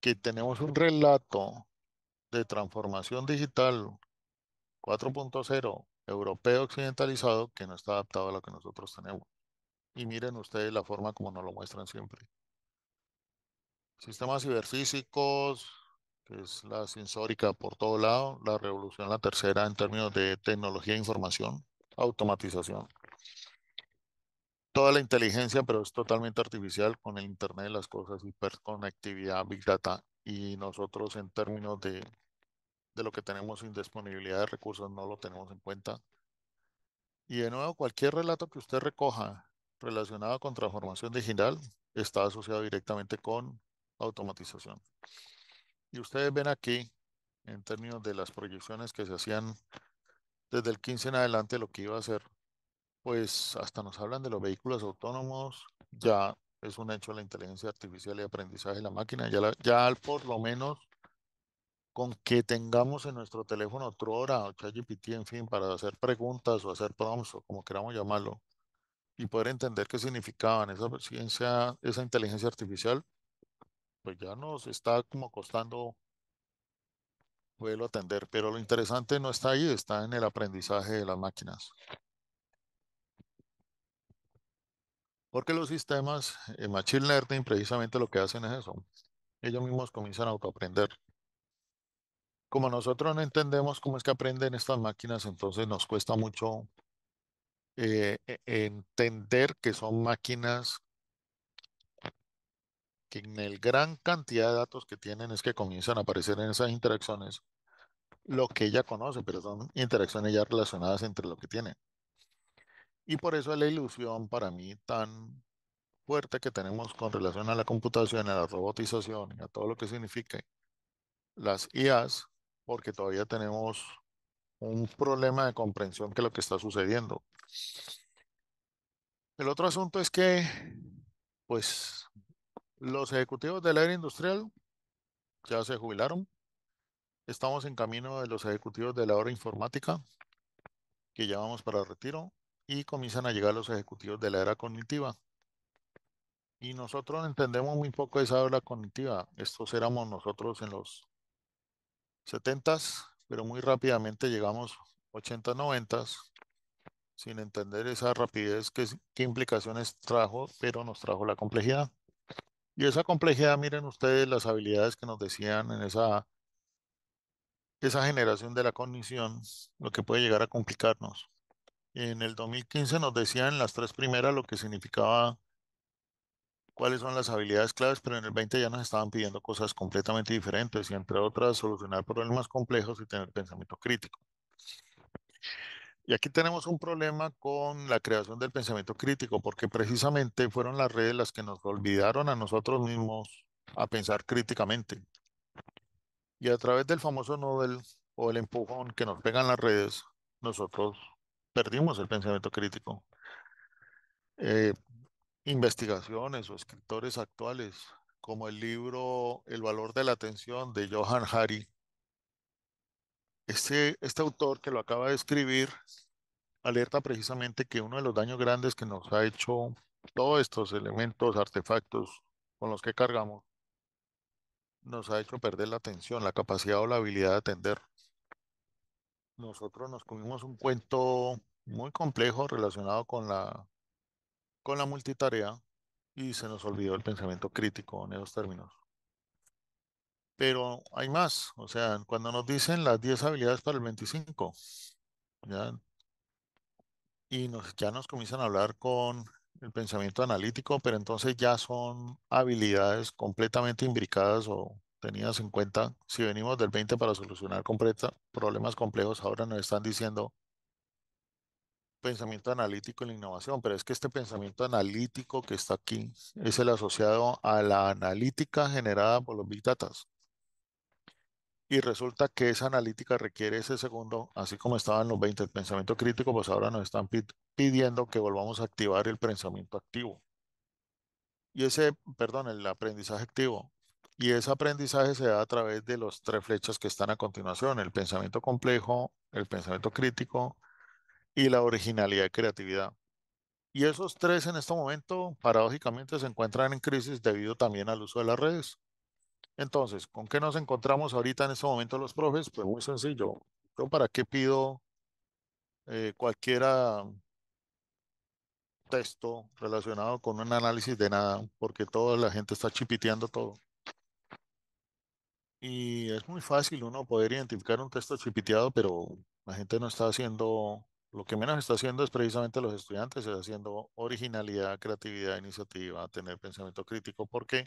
que tenemos un relato de transformación digital 4.0 europeo occidentalizado que no está adaptado a lo que nosotros tenemos. Y miren ustedes la forma como nos lo muestran siempre. Sistemas ciberfísicos, que es la sensórica por todo lado, la revolución, la tercera en términos de tecnología e información, automatización. Toda la inteligencia, pero es totalmente artificial con el Internet de las cosas, hiperconectividad, Big Data, y nosotros en términos de, de lo que tenemos sin disponibilidad de recursos no lo tenemos en cuenta. Y de nuevo, cualquier relato que usted recoja relacionado con transformación digital está asociado directamente con automatización. Y ustedes ven aquí, en términos de las proyecciones que se hacían desde el 15 en adelante, lo que iba a ser, pues hasta nos hablan de los vehículos autónomos, ya es un hecho la inteligencia artificial y aprendizaje de la máquina, ya, por lo menos con que tengamos en nuestro teléfono hora, o ChatGPT, en fin, para hacer preguntas o hacer prompts o como queramos llamarlo, y poder entender qué significaban esa ciencia, esa inteligencia artificial, pues ya nos está como costando poderlo atender, pero lo interesante no está ahí, está en el aprendizaje de las máquinas. Porque los sistemas, En eh, Machine Learning, precisamente lo que hacen es eso. Ellos mismos comienzan a autoaprender. Como nosotros no entendemos cómo es que aprenden estas máquinas, entonces nos cuesta mucho eh, e, entender que son máquinas en el gran cantidad de datos que tienen es que comienzan a aparecer en esas interacciones lo que ella conoce, pero son interacciones ya relacionadas entre lo que tienen. Y por eso es la ilusión para mí tan fuerte que tenemos con relación a la computación, a la robotización a todo lo que significa las IAs, porque todavía tenemos un problema de comprensión que lo que está sucediendo. El otro asunto es que, pues, los ejecutivos de la era industrial ya se jubilaron. Estamos en camino de los ejecutivos de la era informática, que ya vamos para retiro, y comienzan a llegar los ejecutivos de la era cognitiva. Y nosotros entendemos muy poco esa era cognitiva. Estos éramos nosotros en los 70s, pero muy rápidamente llegamos 80, 90s, sin entender esa rapidez, qué implicaciones trajo, pero nos trajo la complejidad. Y esa complejidad, miren ustedes las habilidades que nos decían en esa, esa generación de la cognición, lo que puede llegar a complicarnos. En el 2015 nos decían las tres primeras lo que significaba cuáles son las habilidades claves, pero en el 20 ya nos estaban pidiendo cosas completamente diferentes y entre otras solucionar problemas complejos y tener pensamiento crítico. Y aquí tenemos un problema con la creación del pensamiento crítico, porque precisamente fueron las redes las que nos olvidaron a nosotros mismos a pensar críticamente. Y a través del famoso Nobel o el empujón que nos pegan las redes, nosotros perdimos el pensamiento crítico. Eh, investigaciones o escritores actuales, como el libro El valor de la atención de Johan Hari, este, este, autor que lo acaba de escribir alerta precisamente que uno de los daños grandes que nos ha hecho todos estos elementos, artefactos con los que cargamos, nos ha hecho perder la atención, la capacidad o la habilidad de atender. Nosotros nos comimos un cuento muy complejo relacionado con la, con la multitarea y se nos olvidó el pensamiento crítico en esos términos pero hay más. O sea, cuando nos dicen las 10 habilidades para el 25, ¿ya? y nos, ya nos comienzan a hablar con el pensamiento analítico, pero entonces ya son habilidades completamente imbricadas o tenidas en cuenta. Si venimos del 20 para solucionar problemas complejos, ahora nos están diciendo pensamiento analítico en la innovación, pero es que este pensamiento analítico que está aquí es el asociado a la analítica generada por los Big Data y resulta que esa analítica requiere ese segundo, así como estaba en los 20 el pensamiento crítico, pues ahora nos están pidiendo que volvamos a activar el pensamiento activo. Y ese, perdón, el aprendizaje activo. Y ese aprendizaje se da a través de los tres flechas que están a continuación, el pensamiento complejo, el pensamiento crítico y la originalidad y creatividad. Y esos tres en este momento, paradójicamente, se encuentran en crisis debido también al uso de las redes. Entonces, ¿con qué nos encontramos ahorita en este momento los profes? Pues muy sencillo. Yo para qué pido eh, cualquiera texto relacionado con un análisis de nada, porque toda la gente está chipiteando todo. Y es muy fácil uno poder identificar un texto chipiteado, pero la gente no está haciendo, lo que menos está haciendo es precisamente los estudiantes, está haciendo originalidad, creatividad, iniciativa, tener pensamiento crítico, ¿Por qué?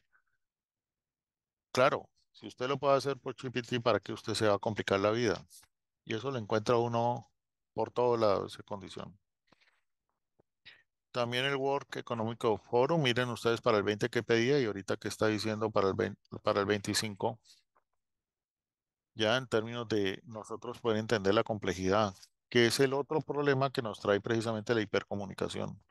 claro, si usted lo puede hacer por GPT, ¿para qué usted se va a complicar la vida? Y eso lo encuentra uno por todos lados, esa condición. También el Work Economic Forum, miren ustedes para el 20 que pedía y ahorita que está diciendo para el, para el 25. Ya en términos de nosotros poder entender la complejidad, que es el otro problema que nos trae precisamente la hipercomunicación.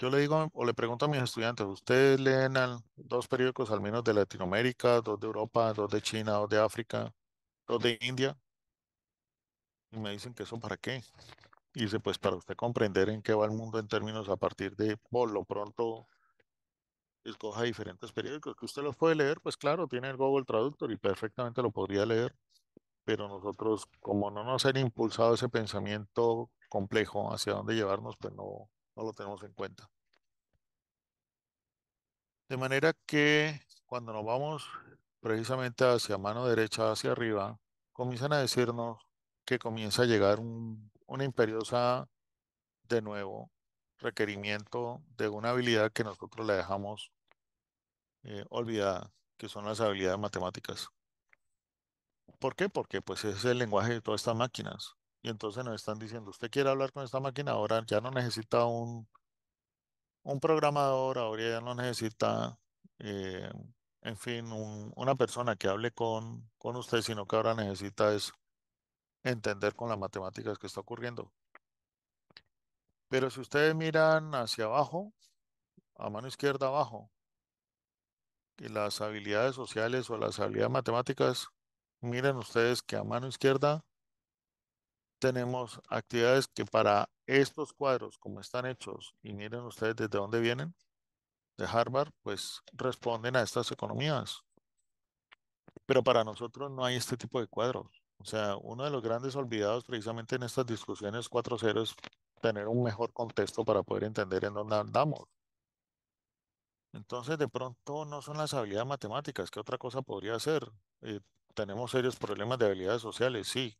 Yo le digo o le pregunto a mis estudiantes, ¿ustedes leen al, dos periódicos al menos de Latinoamérica, dos de Europa, dos de China, dos de África, dos de India? Y me dicen que eso para qué. Y dice, pues para usted comprender en qué va el mundo en términos a partir de, por lo pronto, escoja diferentes periódicos que usted los puede leer, pues claro, tiene el Google Traductor y perfectamente lo podría leer, pero nosotros, como no nos han impulsado ese pensamiento complejo hacia dónde llevarnos, pues no, no lo tenemos en cuenta. De manera que cuando nos vamos precisamente hacia mano derecha, hacia arriba, comienzan a decirnos que comienza a llegar una imperiosa, de nuevo, requerimiento de una habilidad que nosotros la dejamos eh, olvidada, que son las habilidades matemáticas. ¿Por qué? Porque pues es el lenguaje de todas estas máquinas. Y entonces nos están diciendo, usted quiere hablar con esta máquina, ahora ya no necesita un, un programador, ahora ya no necesita, eh, en fin, una persona que hable con, con usted, sino que ahora necesita es entender con las matemáticas que está ocurriendo. Pero si ustedes miran hacia abajo, a mano izquierda abajo, y las habilidades sociales o las habilidades matemáticas, miren ustedes que a mano izquierda tenemos actividades que para estos cuadros, como están hechos, y miren ustedes desde dónde vienen, de Harvard, pues responden a estas economías. Pero para nosotros no hay este tipo de cuadros. O sea, uno de los grandes olvidados precisamente en estas discusiones 4.0 es tener un mejor contexto para poder entender en dónde andamos. Entonces, de pronto no son las habilidades matemáticas, ¿qué otra cosa podría ser? Eh, tenemos serios problemas de habilidades sociales, sí,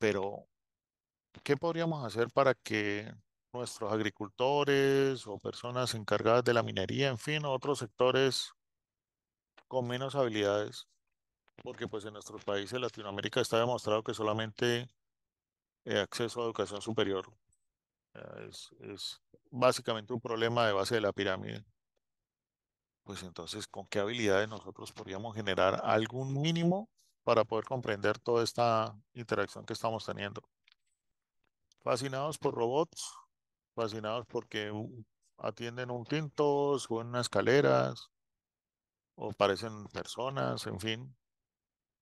pero ¿qué podríamos hacer para que nuestros agricultores o personas encargadas de la minería, en fin, otros sectores con menos habilidades, porque pues en nuestros países Latinoamérica está demostrado que solamente el eh, acceso a educación superior es, es básicamente un problema de base de la pirámide. Pues entonces, ¿con qué habilidades nosotros podríamos generar algún mínimo para poder comprender toda esta interacción que estamos teniendo. Fascinados por robots, fascinados porque atienden un tinto, suben unas escaleras, o parecen personas, en fin.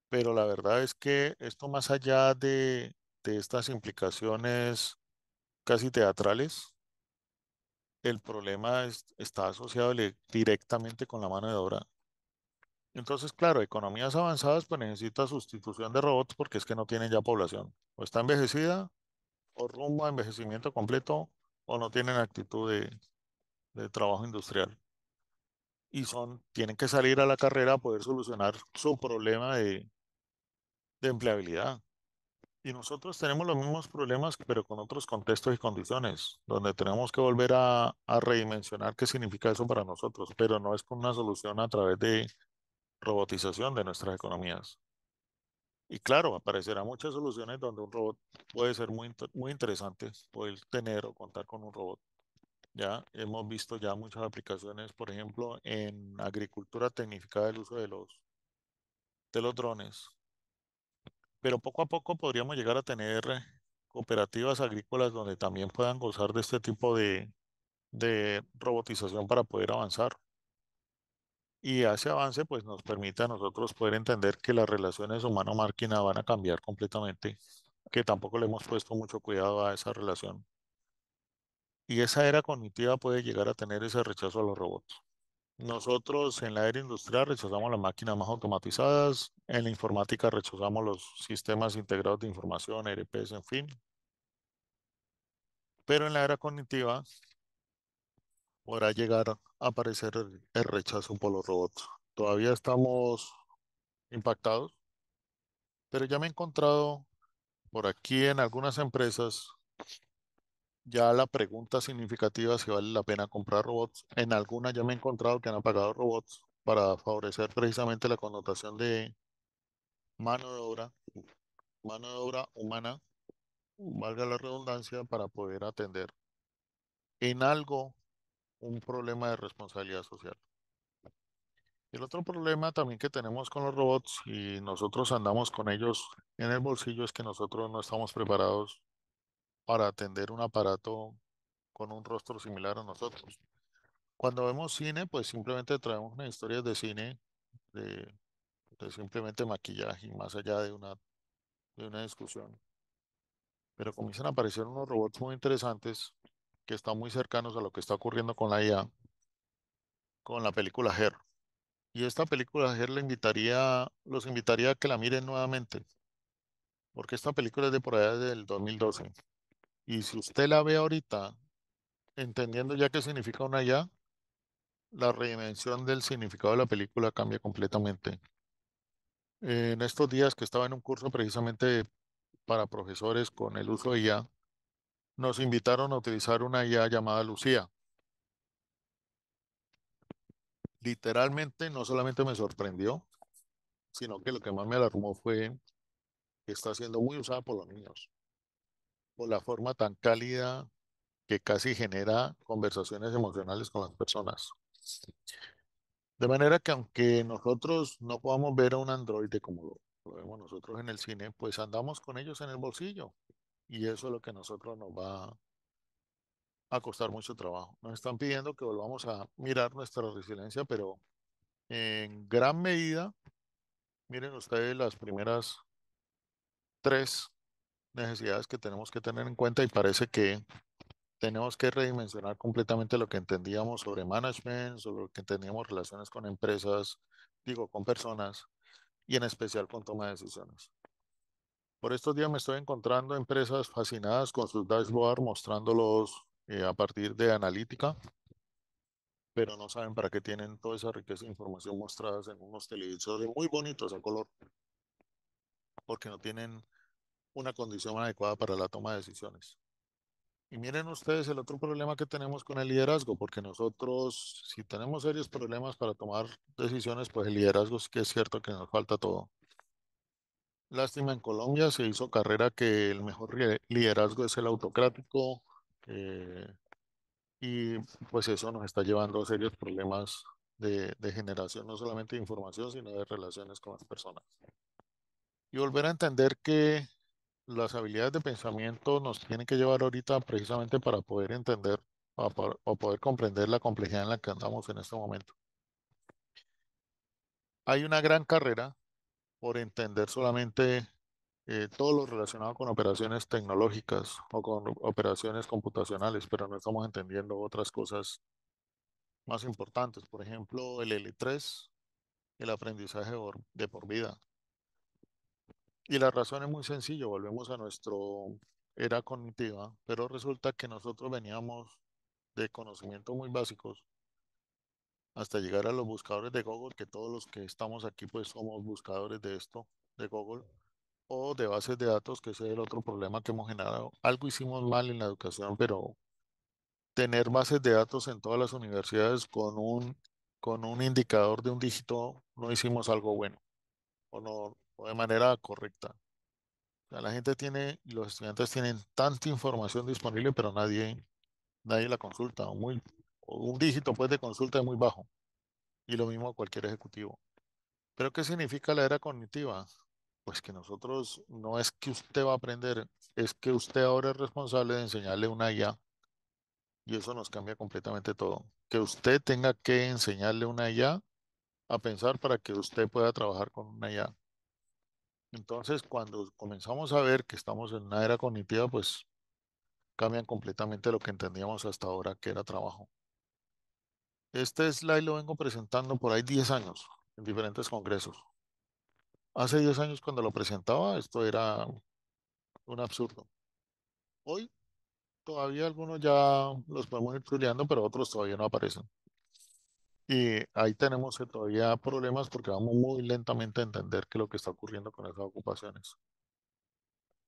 Pero la verdad es que esto más allá de, estas implicaciones casi teatrales, el problema está asociado directamente con la mano de obra. Entonces, claro, economías avanzadas pues sustitución de robots porque es que no tienen ya población. O está envejecida, o rumbo a envejecimiento completo, o no tienen actitud de, de trabajo industrial. Y son, tienen que salir a la carrera a poder solucionar su problema de, de empleabilidad. Y nosotros tenemos los mismos problemas, pero con otros contextos y condiciones, donde tenemos que volver a, a redimensionar qué significa eso para nosotros, pero no es con una solución a través de robotización de nuestras economías. Y claro, aparecerán muchas soluciones donde un robot puede ser muy, muy interesante poder tener o contar con un robot. Ya hemos visto ya muchas aplicaciones, por ejemplo, en agricultura tecnificada el uso de los, de los drones. Pero poco a poco podríamos llegar a tener cooperativas agrícolas donde también puedan gozar de este tipo de, de robotización para poder avanzar y ese avance pues nos permite a nosotros poder entender que las relaciones humano-máquina van a cambiar completamente, que tampoco le hemos puesto mucho cuidado a esa relación. Y esa era cognitiva puede llegar a tener ese rechazo a los robots. Nosotros en la era industrial rechazamos las máquinas más automatizadas, en la informática rechazamos los sistemas integrados de información, ERPs, en fin. Pero en la era cognitiva podrá llegar aparecer el rechazo por los robots. Todavía estamos impactados, pero ya me he encontrado por aquí en algunas empresas ya la pregunta significativa si vale la pena comprar robots. En algunas ya me he encontrado que han apagado robots para favorecer precisamente la connotación de mano de obra, mano de obra humana, valga la redundancia, para poder atender en algo un problema de responsabilidad social. El otro problema también que tenemos con los robots y nosotros andamos con ellos en el bolsillo es que nosotros no estamos preparados para atender un aparato con un rostro similar a nosotros. Cuando vemos cine, pues simplemente traemos unas historias de cine de, simplemente maquillaje y más allá de una, de una discusión. Pero comienzan a aparecer unos robots muy interesantes que están muy cercanos a lo que está ocurriendo con la IA, con la película Her. Y esta película Her le invitaría, los invitaría a que la miren nuevamente, porque esta película es de por allá del 2012. Y si usted la ve ahorita, entendiendo ya qué significa una IA, la redimensión del significado de la película cambia completamente. En estos días que estaba en un curso precisamente para profesores con el uso de IA, nos invitaron a utilizar una IA llamada Lucía. Literalmente no solamente me sorprendió, sino que lo que más me alarmó fue que está siendo muy usada por los niños, por la forma tan cálida que casi genera conversaciones emocionales con las personas. De manera que aunque nosotros no podamos ver a un androide como lo, lo, vemos nosotros en el cine, pues andamos con ellos en el bolsillo. Y eso es lo que a nosotros nos va a costar mucho trabajo. Nos están pidiendo que volvamos a mirar nuestra resiliencia, pero en gran medida, miren ustedes las primeras tres necesidades que tenemos que tener en cuenta y parece que tenemos que redimensionar completamente lo que entendíamos sobre management, sobre lo que entendíamos relaciones con empresas, digo, con personas y en especial con toma de decisiones. Por estos días me estoy encontrando empresas fascinadas con sus dashboards mostrándolos eh, a partir de analítica, pero no saben para qué tienen toda esa riqueza de información mostradas en unos televisores muy bonitos a color, porque no tienen una condición adecuada para la toma de decisiones. Y miren ustedes el otro problema que tenemos con el liderazgo, porque nosotros, si tenemos serios problemas para tomar decisiones, pues el liderazgo sí que es cierto que nos falta todo Lástima, en Colombia se hizo carrera que el mejor liderazgo es el autocrático eh, y pues eso nos está llevando a serios problemas de, generación, no solamente de información, sino de relaciones con las personas. Y volver a entender que las habilidades de pensamiento nos tienen que llevar ahorita precisamente para poder entender o poder comprender la complejidad en la que andamos en este momento. Hay una gran carrera por entender solamente eh, todo lo relacionado con operaciones tecnológicas o con operaciones computacionales, pero no estamos entendiendo otras cosas más importantes. Por ejemplo, el L3, el aprendizaje de por vida. Y la razón es muy sencilla, volvemos a nuestro era cognitiva, pero resulta que nosotros veníamos de conocimientos muy básicos hasta llegar a los buscadores de Google, que todos los que estamos aquí pues somos buscadores de esto, de Google, o de bases de datos, que ese es el otro problema que hemos generado. Algo hicimos mal en la educación, pero tener bases de datos en todas las universidades con un, con un indicador de un dígito, no hicimos algo bueno, o no, o de manera correcta. la gente tiene, los estudiantes tienen tanta información disponible, pero nadie, nadie la consulta, o muy, un dígito pues de consulta es muy bajo. Y lo mismo a cualquier ejecutivo. ¿Pero qué significa la era cognitiva? Pues que nosotros no es que usted va a aprender, es que usted ahora es responsable de enseñarle una IA. Y eso nos cambia completamente todo. Que usted tenga que enseñarle una IA a pensar para que usted pueda trabajar con una IA. Entonces, cuando comenzamos a ver que estamos en una era cognitiva, pues cambian completamente lo que entendíamos hasta ahora que era trabajo. Este slide lo vengo presentando por ahí 10 años en diferentes congresos. Hace 10 años cuando lo presentaba, esto era un absurdo. Hoy todavía algunos ya los podemos ir estudiando, pero otros todavía no aparecen. Y ahí tenemos todavía problemas porque vamos muy lentamente a entender qué es lo que está ocurriendo con esas ocupaciones.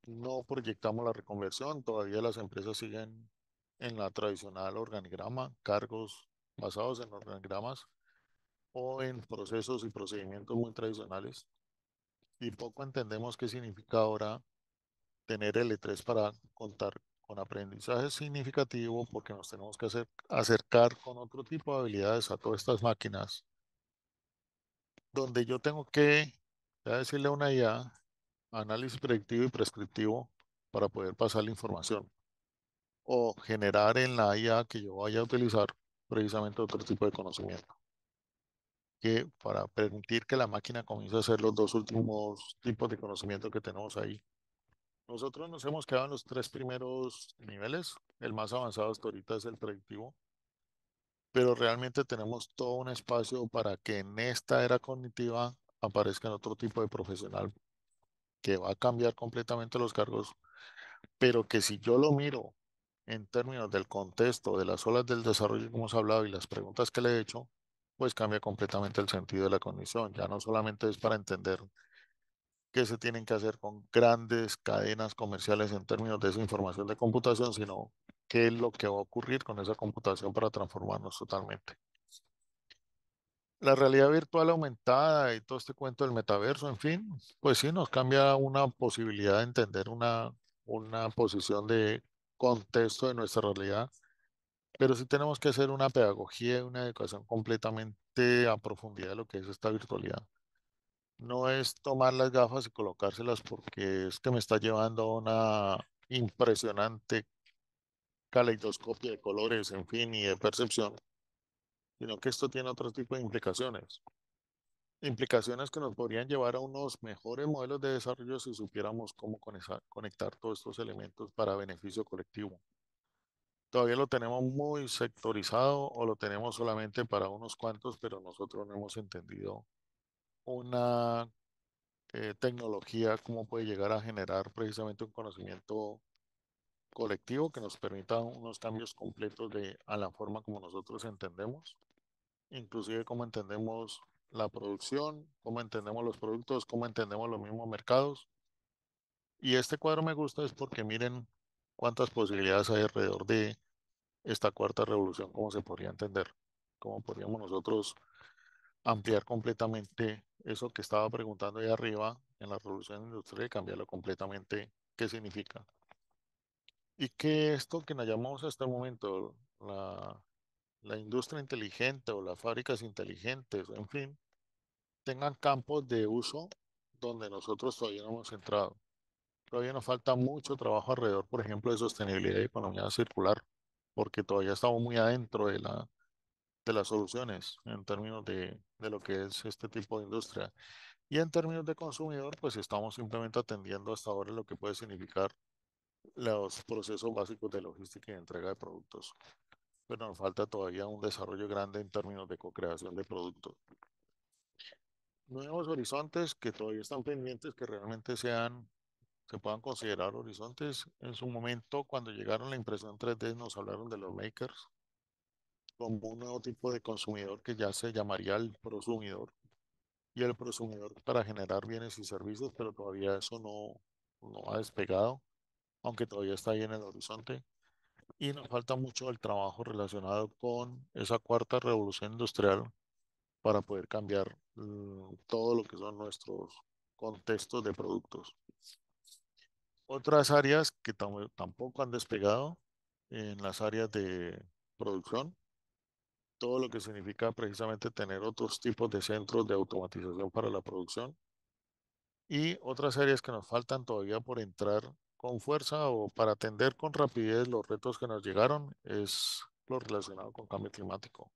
No proyectamos la reconversión, todavía las empresas siguen en la tradicional organigrama, cargos, basados en organigramas o en procesos y procedimientos muy tradicionales. Y poco entendemos qué significa ahora tener L3 e para contar con aprendizaje significativo porque nos tenemos que hacer, acercar con otro tipo de habilidades a todas estas máquinas donde yo tengo que decirle a una IA análisis predictivo y prescriptivo para poder pasar la información o generar en la IA que yo vaya a utilizar precisamente otro tipo de conocimiento, que para permitir que la máquina comience a hacer los dos últimos tipos de conocimiento que tenemos ahí. Nosotros nos hemos quedado en los tres primeros niveles, el más avanzado hasta ahorita es el predictivo, pero realmente tenemos todo un espacio para que en esta era cognitiva en otro tipo de profesional que va a cambiar completamente los cargos, pero que si yo lo miro en términos del contexto de las olas del desarrollo que hemos hablado y las preguntas que le he hecho, pues cambia completamente el sentido de la condición. Ya no solamente es para entender qué se tienen que hacer con grandes cadenas comerciales en términos de esa información de computación, sino qué es lo que va a ocurrir con esa computación para transformarnos totalmente. La realidad virtual aumentada y todo este cuento del metaverso, en fin, pues sí, nos cambia una posibilidad de entender una, una posición de contexto de nuestra realidad, pero sí tenemos que hacer una pedagogía y una educación completamente a profundidad de lo que es esta virtualidad. No es tomar las gafas y colocárselas porque es que me está llevando a una impresionante caleidoscopia de colores, en fin, y de percepción, sino que esto tiene otro tipo de implicaciones implicaciones que nos podrían llevar a unos mejores modelos de desarrollo si supiéramos cómo conectar, todos estos elementos para beneficio colectivo. Todavía lo tenemos muy sectorizado o lo tenemos solamente para unos cuantos, pero nosotros no hemos entendido una eh, tecnología, cómo puede llegar a generar precisamente un conocimiento colectivo que nos permita unos cambios completos de, a la forma como nosotros entendemos, inclusive como entendemos la producción, cómo entendemos los productos, cómo entendemos los mismos mercados. Y este cuadro me gusta es porque miren cuántas posibilidades hay alrededor de esta cuarta revolución, cómo se podría entender, cómo podríamos nosotros ampliar completamente eso que estaba preguntando ahí arriba en la revolución industrial y cambiarlo completamente, qué significa. Y que esto que nos llamamos hasta el momento la la industria inteligente o las fábricas inteligentes, en fin, tengan campos de uso donde nosotros todavía no hemos entrado. Todavía nos falta mucho trabajo alrededor, por ejemplo, de sostenibilidad y economía circular, porque todavía estamos muy adentro de, la, de las soluciones en términos de, de lo que es este tipo de industria. Y en términos de consumidor, pues estamos simplemente atendiendo hasta ahora lo que puede significar los procesos básicos de logística y entrega de productos pero nos falta todavía un desarrollo grande en términos de co-creación de productos. Nuevos horizontes que todavía están pendientes, que realmente sean, se puedan considerar horizontes. En su momento, cuando llegaron la impresión 3D, nos hablaron de los makers como un nuevo tipo de consumidor que ya se llamaría el prosumidor y el prosumidor para generar bienes y servicios, pero todavía eso no, no ha despegado, aunque todavía está ahí en el horizonte y nos falta mucho el trabajo relacionado con esa cuarta revolución industrial para poder cambiar mm, todo lo que son nuestros contextos de productos. Otras áreas que tampoco han despegado en las áreas de producción, todo lo que significa precisamente tener otros tipos de centros de automatización para la producción y otras áreas que nos faltan todavía por entrar con fuerza o para atender con rapidez los retos que nos llegaron es lo relacionado con cambio climático.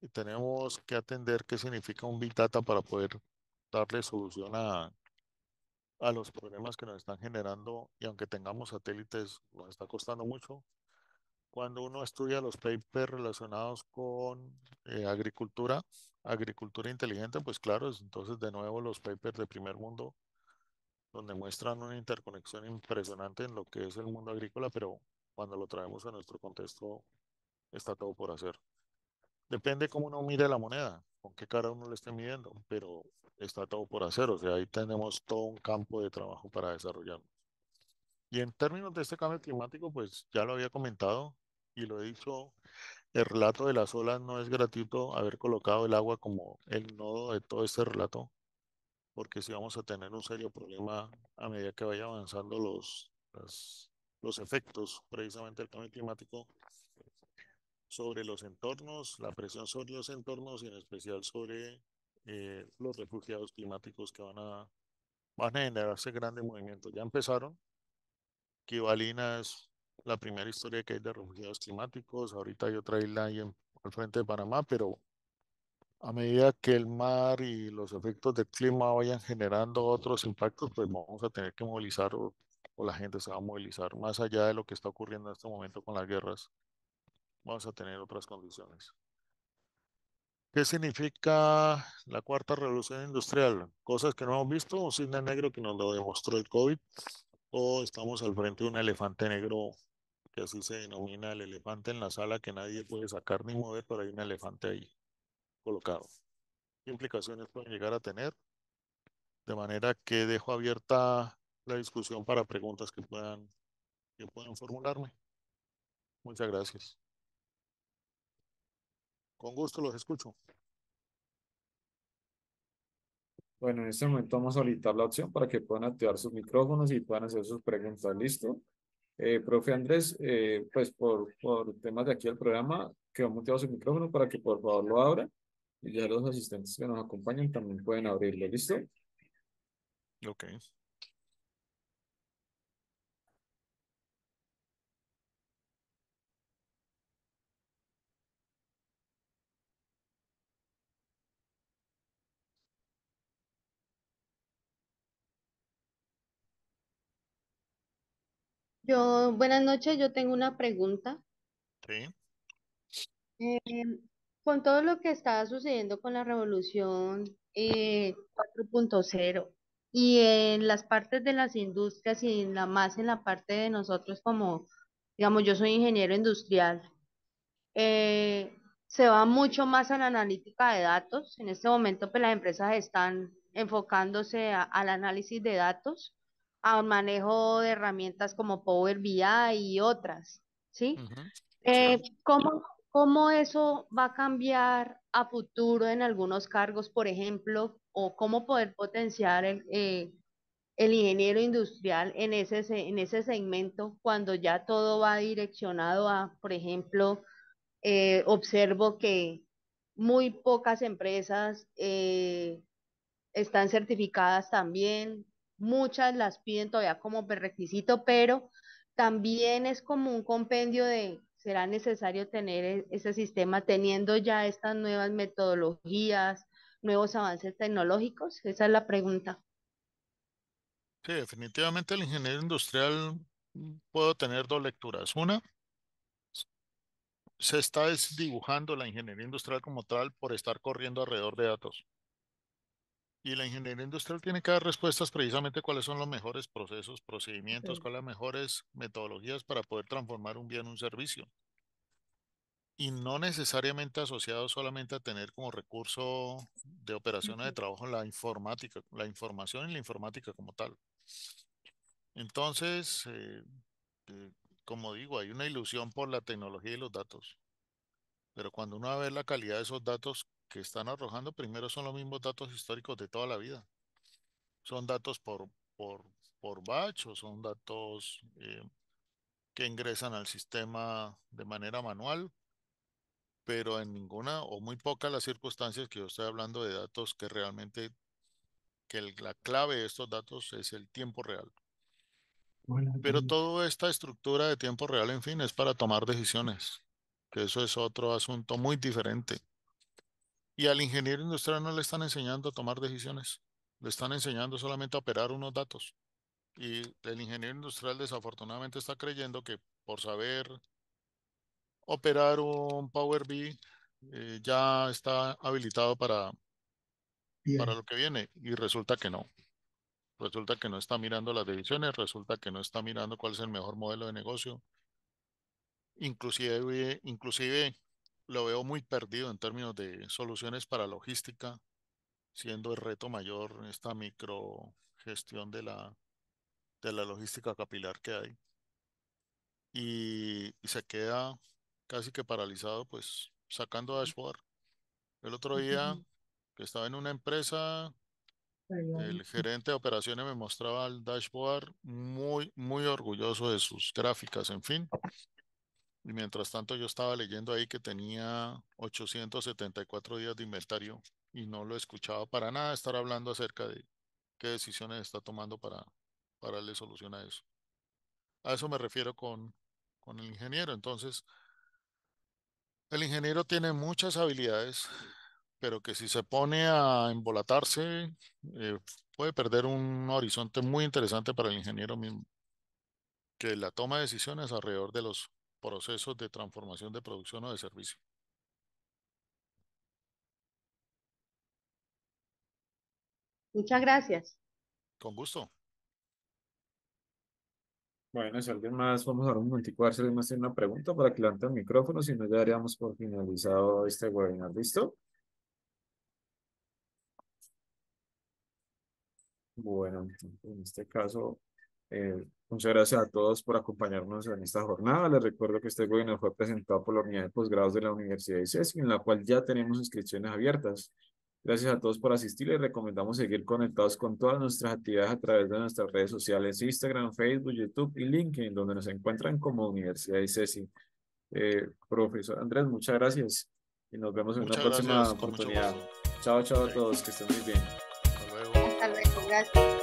Y tenemos que atender qué significa un Big Data para poder darle solución a, a los problemas que nos están generando y aunque tengamos satélites nos está costando mucho. Cuando uno estudia los papers relacionados con eh, agricultura, agricultura inteligente, pues claro, entonces de nuevo los papers de primer mundo donde muestran una interconexión impresionante en lo que es el mundo agrícola, pero cuando lo traemos a nuestro contexto está todo por hacer. Depende cómo uno mire la moneda, con qué cara uno le esté midiendo, pero está todo por hacer, o sea, ahí tenemos todo un campo de trabajo para desarrollarnos. Y en términos de este cambio climático, pues ya lo había comentado y lo he dicho, el relato de las olas no es gratuito haber colocado el agua como el nodo de todo este relato, porque si vamos a tener un serio problema a medida que vaya avanzando los, los efectos precisamente del cambio climático sobre los entornos, la presión sobre los entornos y en especial sobre eh, los refugiados climáticos que van a, van a generarse grandes movimientos. Ya empezaron. Kivalina es la primera historia que hay de refugiados climáticos. Ahorita hay otra isla ahí en, al frente de Panamá, pero a medida que el mar y los efectos del clima vayan generando otros impactos, pues vamos a tener que movilizar o, la gente se va a movilizar más allá de lo que está ocurriendo en este momento con las guerras. Vamos a tener otras condiciones. ¿Qué significa la cuarta revolución industrial? Cosas que no hemos visto, un cisne negro que nos lo demostró el COVID, o estamos al frente de un elefante negro, que así se denomina el elefante en la sala que nadie puede sacar ni mover, pero hay un elefante ahí colocado. ¿Qué implicaciones pueden llegar a tener? De manera que dejo abierta la discusión para preguntas que puedan, que puedan formularme. Muchas gracias. Con gusto los escucho. Bueno, en este momento vamos a habilitar la opción para que puedan activar sus micrófonos y puedan hacer sus preguntas. ¿Listo? Eh, profe Andrés, eh, pues por, por temas de aquí del programa, quedó motivado su micrófono para que por favor lo abra ya los asistentes que nos acompañan también pueden abrirlo, ¿listo? Ok. Yo, buenas noches, yo tengo una pregunta. Sí. Eh, con todo lo que estaba sucediendo con la revolución 4.0 eh, y en las partes de las industrias y la más en la parte de nosotros como, digamos, yo soy ingeniero industrial, eh, se va mucho más a la analítica de datos. En este momento, pues las empresas están enfocándose al análisis de datos, al manejo de herramientas como Power BI y otras, ¿sí? Eh, ¿cómo, ¿Cómo eso va a cambiar a futuro en algunos cargos, por ejemplo, o cómo poder potenciar el, eh, ingeniero industrial en ese, en ese segmento cuando ya todo va direccionado a, por ejemplo, eh, observo que muy pocas empresas eh, están certificadas también, muchas las piden todavía como requisito, pero también es como un compendio de será necesario tener e-, ese sistema teniendo ya estas nuevas metodologías, nuevos avances tecnológicos? Esa es la pregunta. Sí, definitivamente el ingeniero industrial mm, puedo tener dos lecturas. Una, se está dibujando la ingeniería industrial como tal por estar corriendo alrededor de datos. Y la ingeniería industrial tiene que dar respuestas precisamente cuáles son los mejores procesos, procedimientos, cuáles son las mejores metodologías para poder transformar un bien en un servicio. Y no necesariamente asociado solamente a tener como recurso de operaciones de trabajo la informática, la información y la informática como tal. Entonces, eh, eh, como digo, hay una ilusión por la tecnología y los datos. Pero cuando uno va a ver la calidad de esos datos, que están arrojando primero son los mismos datos históricos de toda la vida. Son datos por, por, por batch o son datos eh, que ingresan al sistema de manera manual, pero en ninguna o muy pocas las circunstancias que yo estoy hablando de datos que realmente, que la clave de estos datos es el tiempo real. Pero toda esta estructura de tiempo real, en fin, es para tomar decisiones, que eso es otro asunto muy diferente. Y al ingeniero industrial no le están enseñando a tomar decisiones, le están enseñando solamente a operar unos datos. Y el ingeniero industrial desafortunadamente está creyendo que por saber operar un Power BI eh, ya está habilitado para, para lo que viene y resulta que no. Resulta que no está mirando las decisiones, resulta que no está mirando cuál es el mejor modelo de negocio. Inclusive, inclusive lo veo muy perdido en términos de soluciones para logística, siendo el reto mayor esta microgestión de la, de la logística capilar que hay. Y, se queda casi que paralizado, pues sacando dashboard. El otro día que estaba en una empresa, el gerente de operaciones me mostraba el dashboard muy, muy orgulloso de sus gráficas, en fin. Y mientras tanto yo estaba leyendo ahí que tenía 874 días de inventario y no lo escuchaba para nada estar hablando acerca de qué decisiones está tomando para, para darle solución a eso. A eso me refiero con, el ingeniero. Entonces, el ingeniero tiene muchas habilidades, pero que si se pone a embolatarse, eh, puede perder un horizonte muy interesante para el ingeniero mismo, que la toma de decisiones alrededor de los procesos de transformación de producción o de servicio. Muchas gracias. Con gusto. Bueno, si alguien más, vamos a dar un momentico, si alguien más tiene una pregunta para que levanten el micrófono, si no ya daríamos por finalizado este webinar, ¿listo? Bueno, en este caso eh, muchas gracias a todos por acompañarnos en esta jornada. Les recuerdo que este webinar fue presentado por la Unidad de Posgrados de la Universidad de ICESI, e en la cual ya tenemos inscripciones abiertas. Gracias a todos por asistir. Les recomendamos seguir conectados con todas nuestras actividades a través de nuestras redes sociales, Instagram, Facebook, YouTube y LinkedIn, donde nos encuentran como Universidad de ICESI. E eh, profesor Andrés, muchas gracias y nos vemos en una próxima oportunidad. Chao, chao a todos, que estén muy bien. Hasta luego.